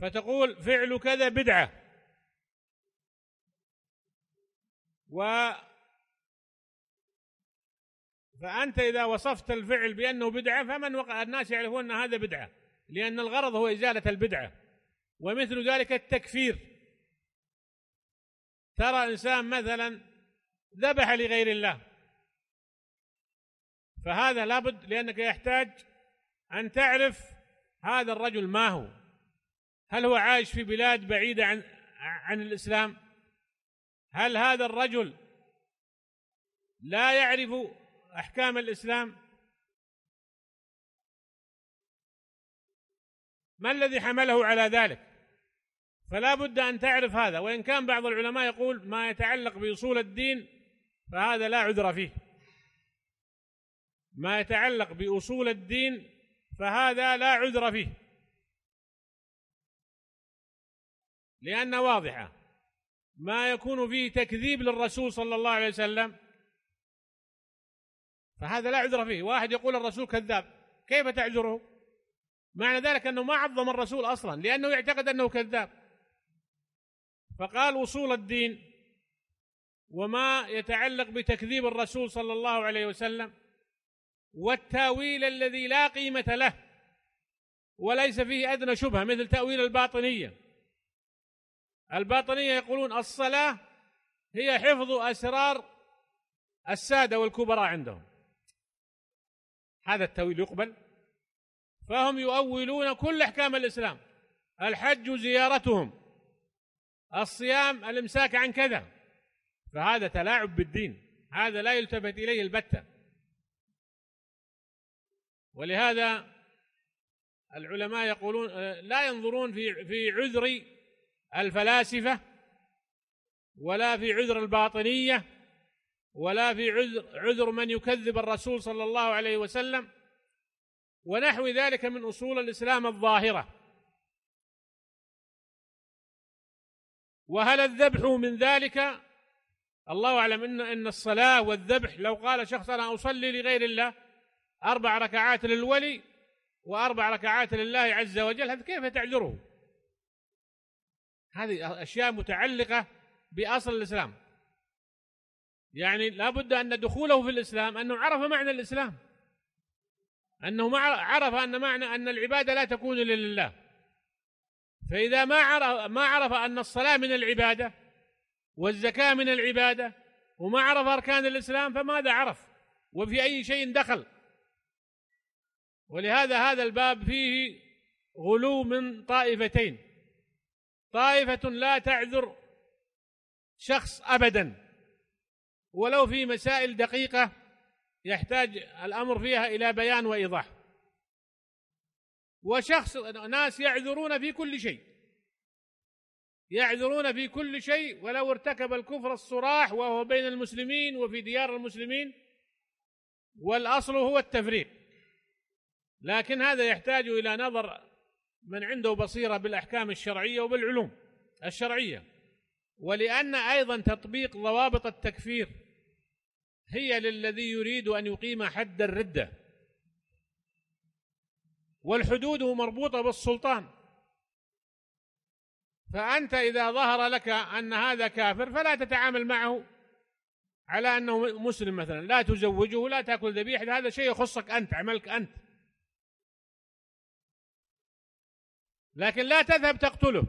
فتقول فعل كذا بدعة و فأنت إذا وصفت الفعل بأنه بدعة فمن وقع الناس يعرفون أن هذا بدعة لأن الغرض هو إزالة البدعة ومثل ذلك التكفير ترى إنسان مثلا ذبح لغير الله فهذا لابد لأنك يحتاج أن تعرف هذا الرجل ما هو هل هو عايش في بلاد بعيدة عن عن الإسلام هل هذا الرجل لا يعرف احكام الاسلام ما الذي حمله على ذلك فلا بد ان تعرف هذا وان كان بعض العلماء يقول ما يتعلق باصول الدين فهذا لا عذر فيه ما يتعلق باصول الدين فهذا لا عذر فيه لان واضحه ما يكون فيه تكذيب للرسول صلى الله عليه وسلم فهذا لا عذر فيه واحد يقول الرسول كذاب كيف تعذره معنى ذلك أنه ما عظم الرسول أصلا لأنه يعتقد أنه كذاب فقال وصول الدين وما يتعلق بتكذيب الرسول صلى الله عليه وسلم والتاويل الذي لا قيمة له وليس فيه أدنى شبهة مثل تأويل الباطنية الباطنية يقولون الصلاة هي حفظ أسرار السادة والكبراء عندهم هذا التأويل يقبل فهم يؤولون كل أحكام الإسلام الحج زيارتهم الصيام الإمساك عن كذا فهذا تلاعب بالدين هذا لا يلتفت إليه البتة ولهذا العلماء يقولون لا ينظرون في في عذر الفلاسفة ولا في عذر الباطنية ولا في عذر, عذر من يكذب الرسول صلى الله عليه وسلم ونحو ذلك من أصول الإسلام الظاهرة وهل الذبح من ذلك الله أعلم إن, إن الصلاة والذبح لو قال شخص أنا أصلي لغير الله أربع ركعات للولي وأربع ركعات لله عز وجل هذا كيف تعذره هذه أشياء متعلقة بأصل الإسلام يعني لا بد أن دخوله في الإسلام أنه عرف معنى الإسلام أنه عرف أن معنى أن العبادة لا تكون إلا لله فإذا ما عرف ما عرف أن الصلاة من العبادة والزكاة من العبادة وما عرف أركان الإسلام فماذا عرف وفي أي شيء دخل ولهذا هذا الباب فيه غلو من طائفتين طائفة لا تعذر شخص أبداً ولو في مسائل دقيقة يحتاج الأمر فيها إلى بيان وإيضاح وشخص ناس يعذرون في كل شيء يعذرون في كل شيء ولو ارتكب الكفر الصراح وهو بين المسلمين وفي ديار المسلمين والأصل هو التفريق لكن هذا يحتاج إلى نظر من عنده بصيرة بالأحكام الشرعية وبالعلوم الشرعية ولأن أيضا تطبيق ضوابط التكفير هي للذي يريد أن يقيم حد الردة والحدود مربوطة بالسلطان فأنت إذا ظهر لك أن هذا كافر فلا تتعامل معه على أنه مسلم مثلا لا تزوجه لا تأكل ذبيحة هذا شيء يخصك أنت عملك أنت لكن لا تذهب تقتله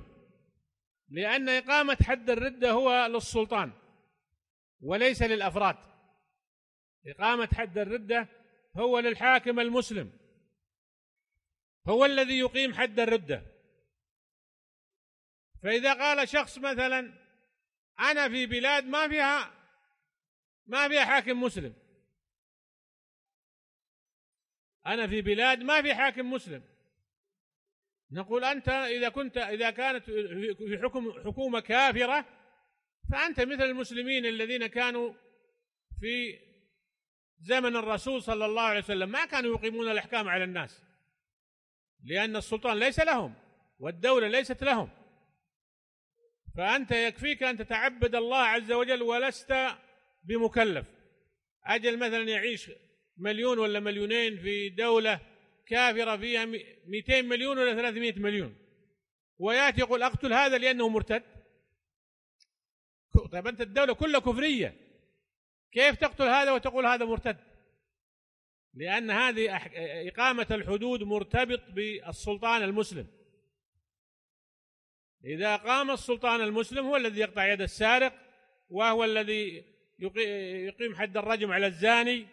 لأن إقامة حد الردة هو للسلطان وليس للأفراد إقامة حد الردة هو للحاكم المسلم هو الذي يقيم حد الردة فإذا قال شخص مثلا أنا في بلاد ما فيها ما فيها حاكم مسلم أنا في بلاد ما في حاكم مسلم نقول أنت إذا كنت إذا كانت في حكم حكومة كافرة فأنت مثل المسلمين الذين كانوا في زمن الرسول صلى الله عليه وسلم ما كانوا يقيمون الأحكام على الناس لأن السلطان ليس لهم والدولة ليست لهم فأنت يكفيك أن تتعبد الله عز وجل ولست بمكلف أجل مثلا يعيش مليون ولا مليونين في دولة كافرة فيها 200 مليون ولا 300 مليون وياتي يقول أقتل هذا لأنه مرتد طيب أنت الدولة كلها كفرية كيف تقتل هذا وتقول هذا مرتد لأن هذه إقامة الحدود مرتبط بالسلطان المسلم إذا قام السلطان المسلم هو الذي يقطع يد السارق وهو الذي يقيم حد الرجم على الزاني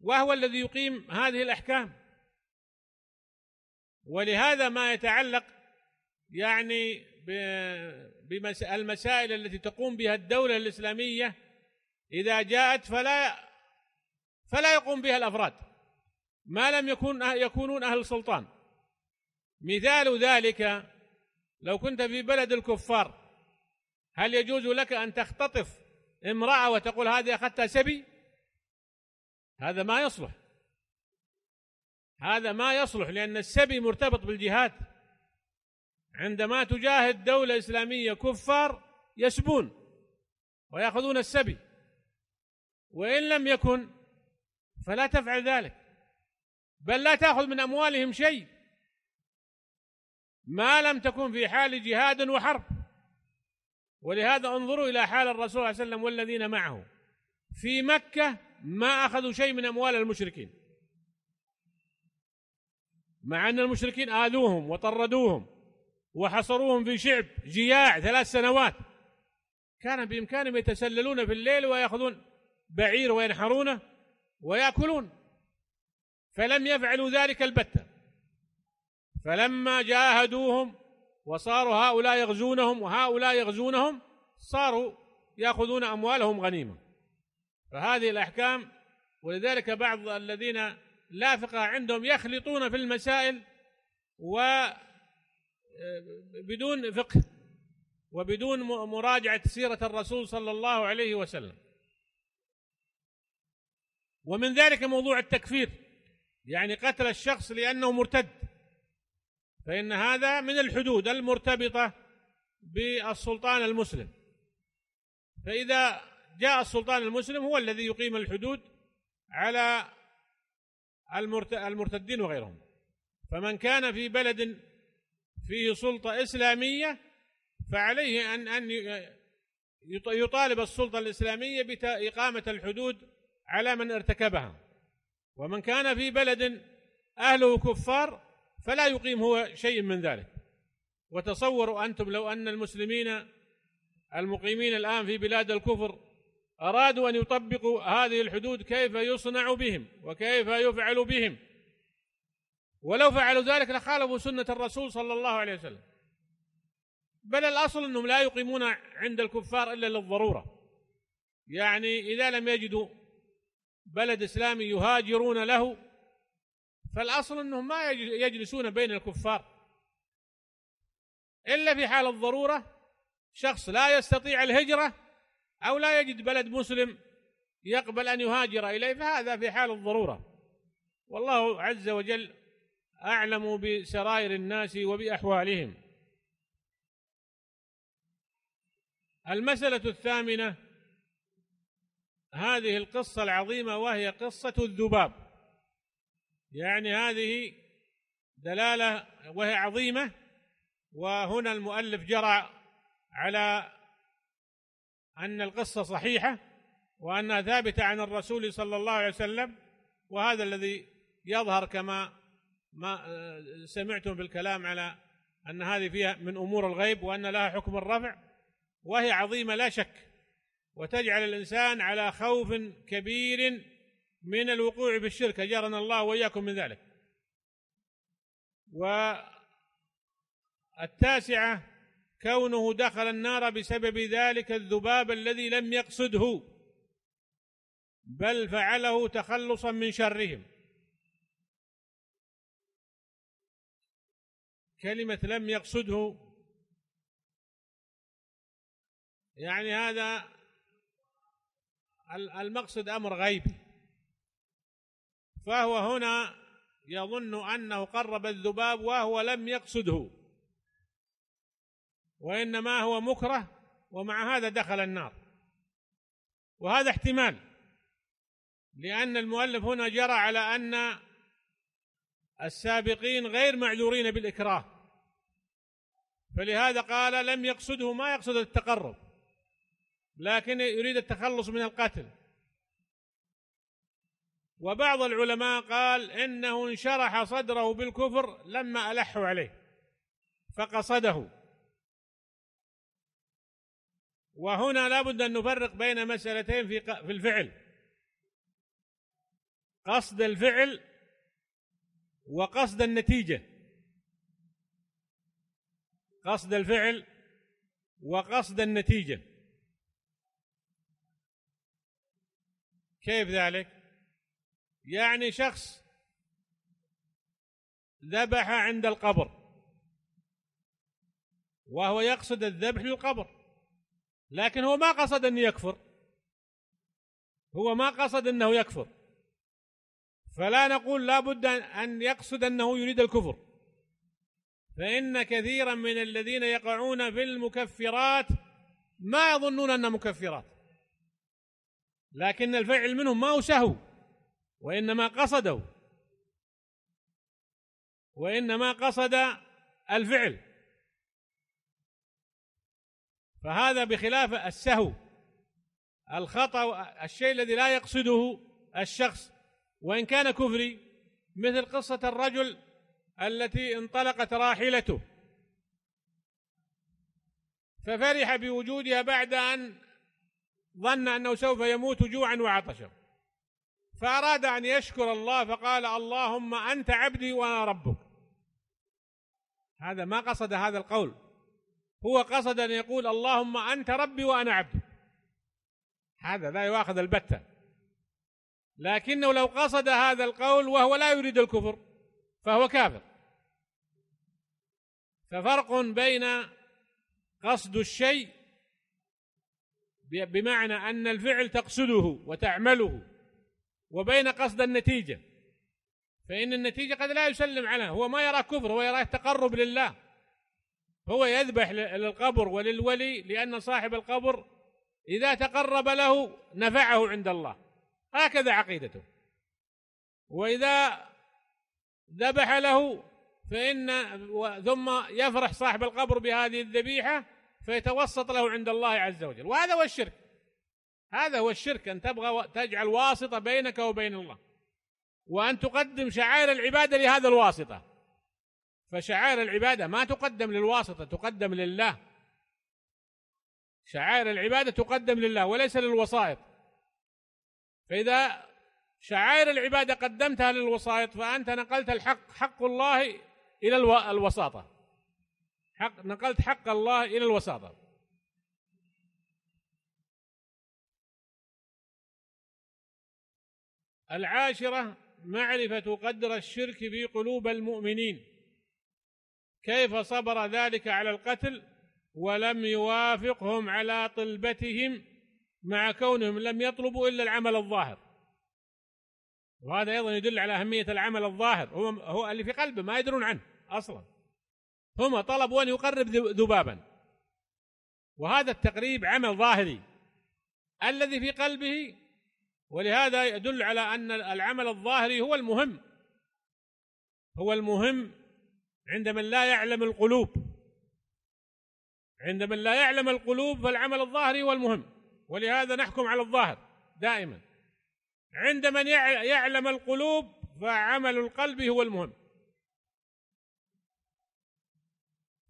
وهو الذي يقيم هذه الأحكام ولهذا ما يتعلق يعني بالمسائل التي تقوم بها الدولة الإسلامية إذا جاءت فلا فلا يقوم بها الأفراد ما لم يكون أه-، يكونون أهل سلطان مثال ذلك لو كنت في بلد الكفار هل يجوز لك أن تختطف امرأة وتقول هذه أخذتها سبي هذا ما يصلح هذا ما يصلح لأن السبي مرتبط بالجهاد عندما تجاهد دولة إسلامية كفار يسبون ويأخذون السبي وإن لم يكن فلا تفعل ذلك بل لا تأخذ من أموالهم شيء ما لم تكن في حال جهاد وحرب ولهذا انظروا إلى حال الرسول صلى الله عليه وسلم والذين معه في مكة ما أخذوا شيء من أموال المشركين مع أن المشركين آذوهم وطردوهم وحصروهم في شعب جياع ثلاث سنوات كان بإمكانهم يتسللون في الليل ويأخذون بعير وينحرونه ويأكلون فلم يفعلوا ذلك البتة فلما جاهدوهم وصاروا هؤلاء يغزونهم وهؤلاء يغزونهم صاروا يأخذون أموالهم غنيمة فهذه الأحكام ولذلك بعض الذين لا فقه عندهم يخلطون في المسائل و آه، بدون فقه وبدون مراجعة سيرة الرسول صلى الله عليه وسلم ومن ذلك موضوع التكفير يعني قتل الشخص لأنه مرتد فإن هذا من الحدود المرتبطة بالسلطان المسلم فإذا جاء السلطان المسلم هو الذي يقيم الحدود على المرتدين وغيرهم فمن كان في بلد فيه سلطة إسلامية فعليه أن أن يطالب السلطة الإسلامية بإقامة الحدود على من ارتكبها ومن كان في بلد اهله كفار فلا يقيم هو شيء من ذلك وتصوروا انتم لو ان المسلمين المقيمين الان في بلاد الكفر ارادوا ان يطبقوا هذه الحدود كيف يصنع بهم وكيف يفعل بهم ولو فعلوا ذلك لخالفوا سنه الرسول صلى الله عليه وسلم بل الاصل انهم لا يقيمون عند الكفار الا للضروره يعني اذا لم يجدوا بلد إسلامي يهاجرون له فالأصل أنهم ما يجلسون بين الكفار إلا في حال الضرورة شخص لا يستطيع الهجرة أو لا يجد بلد مسلم يقبل أن يهاجر إليه فهذا في حال الضرورة والله عز وجل أعلم بسرائر الناس وبأحوالهم المسألة الثامنة هذه القصة العظيمة وهي قصة الذباب يعني هذه دلالة وهي عظيمة وهنا المؤلف جرى على أن القصة صحيحة وأنها ثابتة عن الرسول صلى الله عليه وسلم وهذا الذي يظهر كما ما سمعتم بالكلام على أن هذه فيها من أمور الغيب وأن لها حكم الرفع وهي عظيمة لا شك وتجعل الإنسان على خوف كبير من الوقوع في الشرك أجارنا الله وإياكم من ذلك والتاسعة كونه دخل النار بسبب ذلك الذباب الذي لم يقصده بل فعله تخلصا من شرهم كلمة لم يقصده يعني هذا المقصد امر غيبي فهو هنا يظن انه قرب الذباب وهو لم يقصده وانما هو مكره ومع هذا دخل النار وهذا احتمال لان المؤلف هنا جرى على ان السابقين غير معذورين بالاكراه فلهذا قال لم يقصده ما يقصد التقرب لكن يريد التخلص من القتل وبعض العلماء قال انه انشرح صدره بالكفر لما الحوا عليه فقصده وهنا لابد ان نفرق بين مسالتين في في الفعل قصد الفعل وقصد النتيجه قصد الفعل وقصد النتيجه كيف ذلك يعني شخص ذبح عند القبر وهو يقصد الذبح للقبر لكن هو ما قصد أن يكفر هو ما قصد أنه يكفر فلا نقول لا بد أن يقصد أنه يريد الكفر فإن كثيرا من الذين يقعون في المكفرات ما يظنون أن مكفرات لكن الفعل منهم ما هو سهو وانما قصده وانما قصد الفعل فهذا بخلاف السهو الخطا الشيء الذي لا يقصده الشخص وان كان كفري مثل قصه الرجل التي انطلقت راحلته ففرح بوجودها بعد ان ظن أنه سوف يموت جوعا وعطشا فأراد أن يشكر الله فقال اللهم أنت عبدي وأنا ربك هذا ما قصد هذا القول هو قصد أن يقول اللهم أنت ربي وأنا عبدك هذا لا يؤاخذ البتة لكنه لو قصد هذا القول وهو لا يريد الكفر فهو كافر ففرق بين قصد الشيء بمعنى أن الفعل تقصده وتعمله وبين قصد النتيجة فإن النتيجة قد لا يسلم عليها هو ما يرى كفر هو يرى تقرب لله هو يذبح للقبر وللولي لأن صاحب القبر إذا تقرب له نفعه عند الله هكذا عقيدته وإذا ذبح له فإن ثم يفرح صاحب القبر بهذه الذبيحة فيتوسط له عند الله عز وجل وهذا هو الشرك هذا هو الشرك أن تبغى تجعل واسطة بينك وبين الله وأن تقدم شعائر العبادة لهذا الواسطة فشعائر العبادة ما تقدم للواسطة تقدم لله شعائر العبادة تقدم لله وليس للوسائط فإذا شعائر العبادة قدمتها للوسائط فأنت نقلت الحق حق الله إلى الوساطة حق نقلت حق الله إلى الوساطة العاشرة معرفة قدر الشرك في قلوب المؤمنين كيف صبر ذلك على القتل ولم يوافقهم على طلبتهم مع كونهم لم يطلبوا إلا العمل الظاهر وهذا أيضا يدل على أهمية العمل الظاهر هو, هو اللي في قلبه ما يدرون عنه أصلا هم طلبوا أن يقرب ذبابا وهذا التقريب عمل ظاهري الذي في قلبه ولهذا يدل على أن العمل الظاهري هو المهم هو المهم عند من لا يعلم القلوب عند من لا يعلم القلوب فالعمل الظاهري هو المهم ولهذا نحكم على الظاهر دائما عند من يعلم القلوب فعمل القلب هو المهم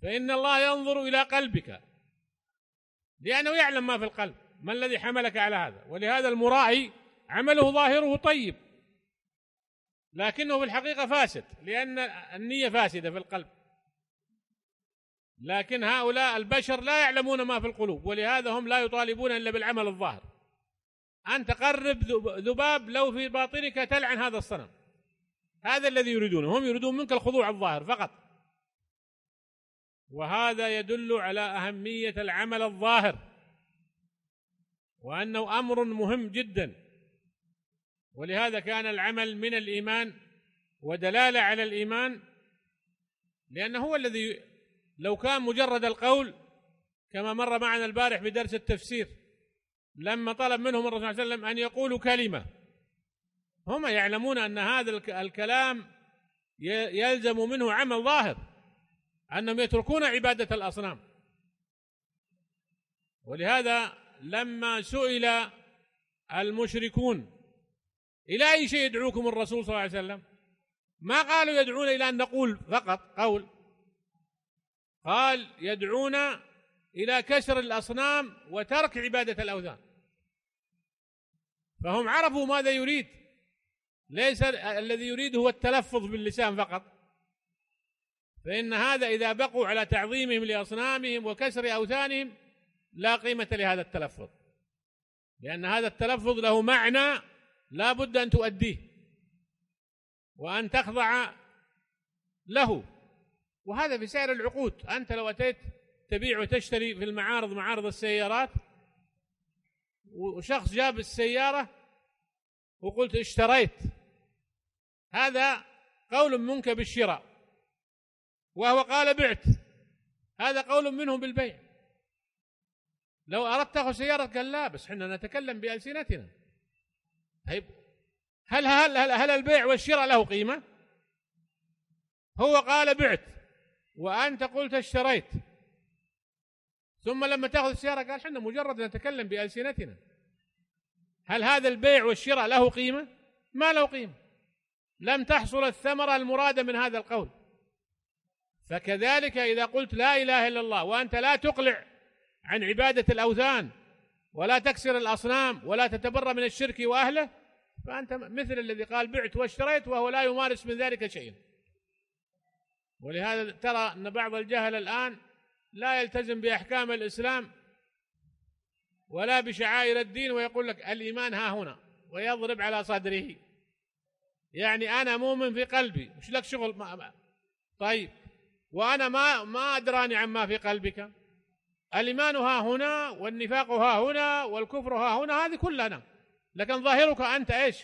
فإن الله ينظر إلى قلبك لأنه يعلم ما في القلب ما الذي حملك على هذا ولهذا المراعي عمله ظاهره طيب لكنه في الحقيقة فاسد لأن النية فاسدة في القلب لكن هؤلاء البشر لا يعلمون ما في القلوب ولهذا هم لا يطالبون إلا بالعمل الظاهر أن تقرب ذباب لو في باطنك تلعن هذا الصنم هذا الذي يريدونه هم يريدون منك الخضوع الظاهر فقط وهذا يدل على أهمية العمل الظاهر وأنه أمر مهم جدا ولهذا كان العمل من الإيمان ودلالة على الإيمان لأنه هو الذي لو كان مجرد القول كما مر معنا البارح في درس التفسير لما طلب منهم الرسول صلى الله عليه وسلم أن يقولوا كلمة هم يعلمون أن هذا الكلام يلزم منه عمل ظاهر أنهم يتركون عبادة الأصنام ولهذا لما سئل المشركون إلى أي شيء يدعوكم الرسول صلى الله عليه وسلم ما قالوا يدعون إلى أن نقول فقط قول قال يدعون إلى كسر الأصنام وترك عبادة الأوثان فهم عرفوا ماذا يريد ليس الذي يريد هو التلفظ باللسان فقط فإن هذا إذا بقوا على تعظيمهم لأصنامهم وكسر أوثانهم لا قيمة لهذا التلفظ لأن هذا التلفظ له معنى لا بد أن تؤديه وأن تخضع له وهذا في سعر العقود أنت لو أتيت تبيع وتشتري في المعارض معارض السيارات وشخص جاب السيارة وقلت اشتريت هذا قول منك بالشراء وهو قال بعت هذا قول منهم بالبيع لو أردت تأخذ سيارة قال لا بس احنا نتكلم بألسنتنا طيب هل هل هل, هل البيع والشراء له قيمة؟ هو قال بعت وأنت قلت اشتريت ثم لما تأخذ السيارة قال احنا مجرد نتكلم بألسنتنا هل هذا البيع والشراء له قيمة؟ ما له قيمة لم تحصل الثمرة المرادة من هذا القول فكذلك إذا قلت لا إله إلا الله وأنت لا تقلع عن عبادة الأوثان ولا تكسر الأصنام ولا تتبرى من الشرك وأهله فأنت مثل الذي قال بعت واشتريت وهو لا يمارس من ذلك شيئا ولهذا ترى أن بعض الجهل الآن لا يلتزم بأحكام الإسلام ولا بشعائر الدين ويقول لك الإيمان ها هنا ويضرب على صدره يعني أنا مؤمن في قلبي وش لك شغل ما. طيب وأنا ما ما أدراني عما في قلبك الإيمان ها هنا والنفاق ها هنا والكفر ها هنا هذه كلنا لكن ظاهرك أنت إيش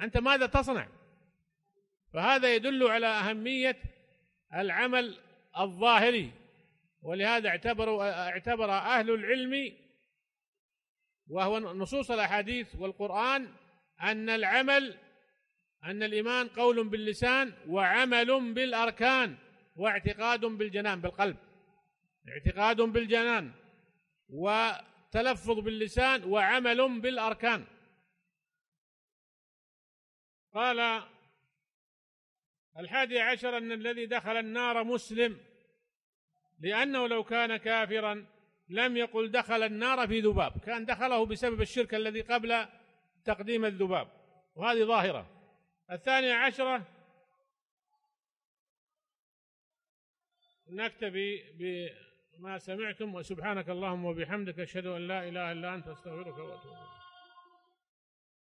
أنت ماذا تصنع فهذا يدل على أهمية العمل الظاهري ولهذا اعتبروا اعتبر أهل العلم وهو نصوص الأحاديث والقرآن أن العمل أن الإيمان قول باللسان وعمل بالأركان واعتقاد بالجنان بالقلب اعتقاد بالجنان وتلفظ باللسان وعمل بالأركان قال الحادي عشر أن الذي دخل النار مسلم لأنه لو كان كافرا لم يقل دخل النار في ذباب كان دخله بسبب الشرك الذي قبل تقديم الذباب وهذه ظاهرة الثانية عشرة نكتفي بما سمعتم وسبحانك اللهم وبحمدك أشهد أن لا إله إلا أنت أستغفرك وأتوب إليك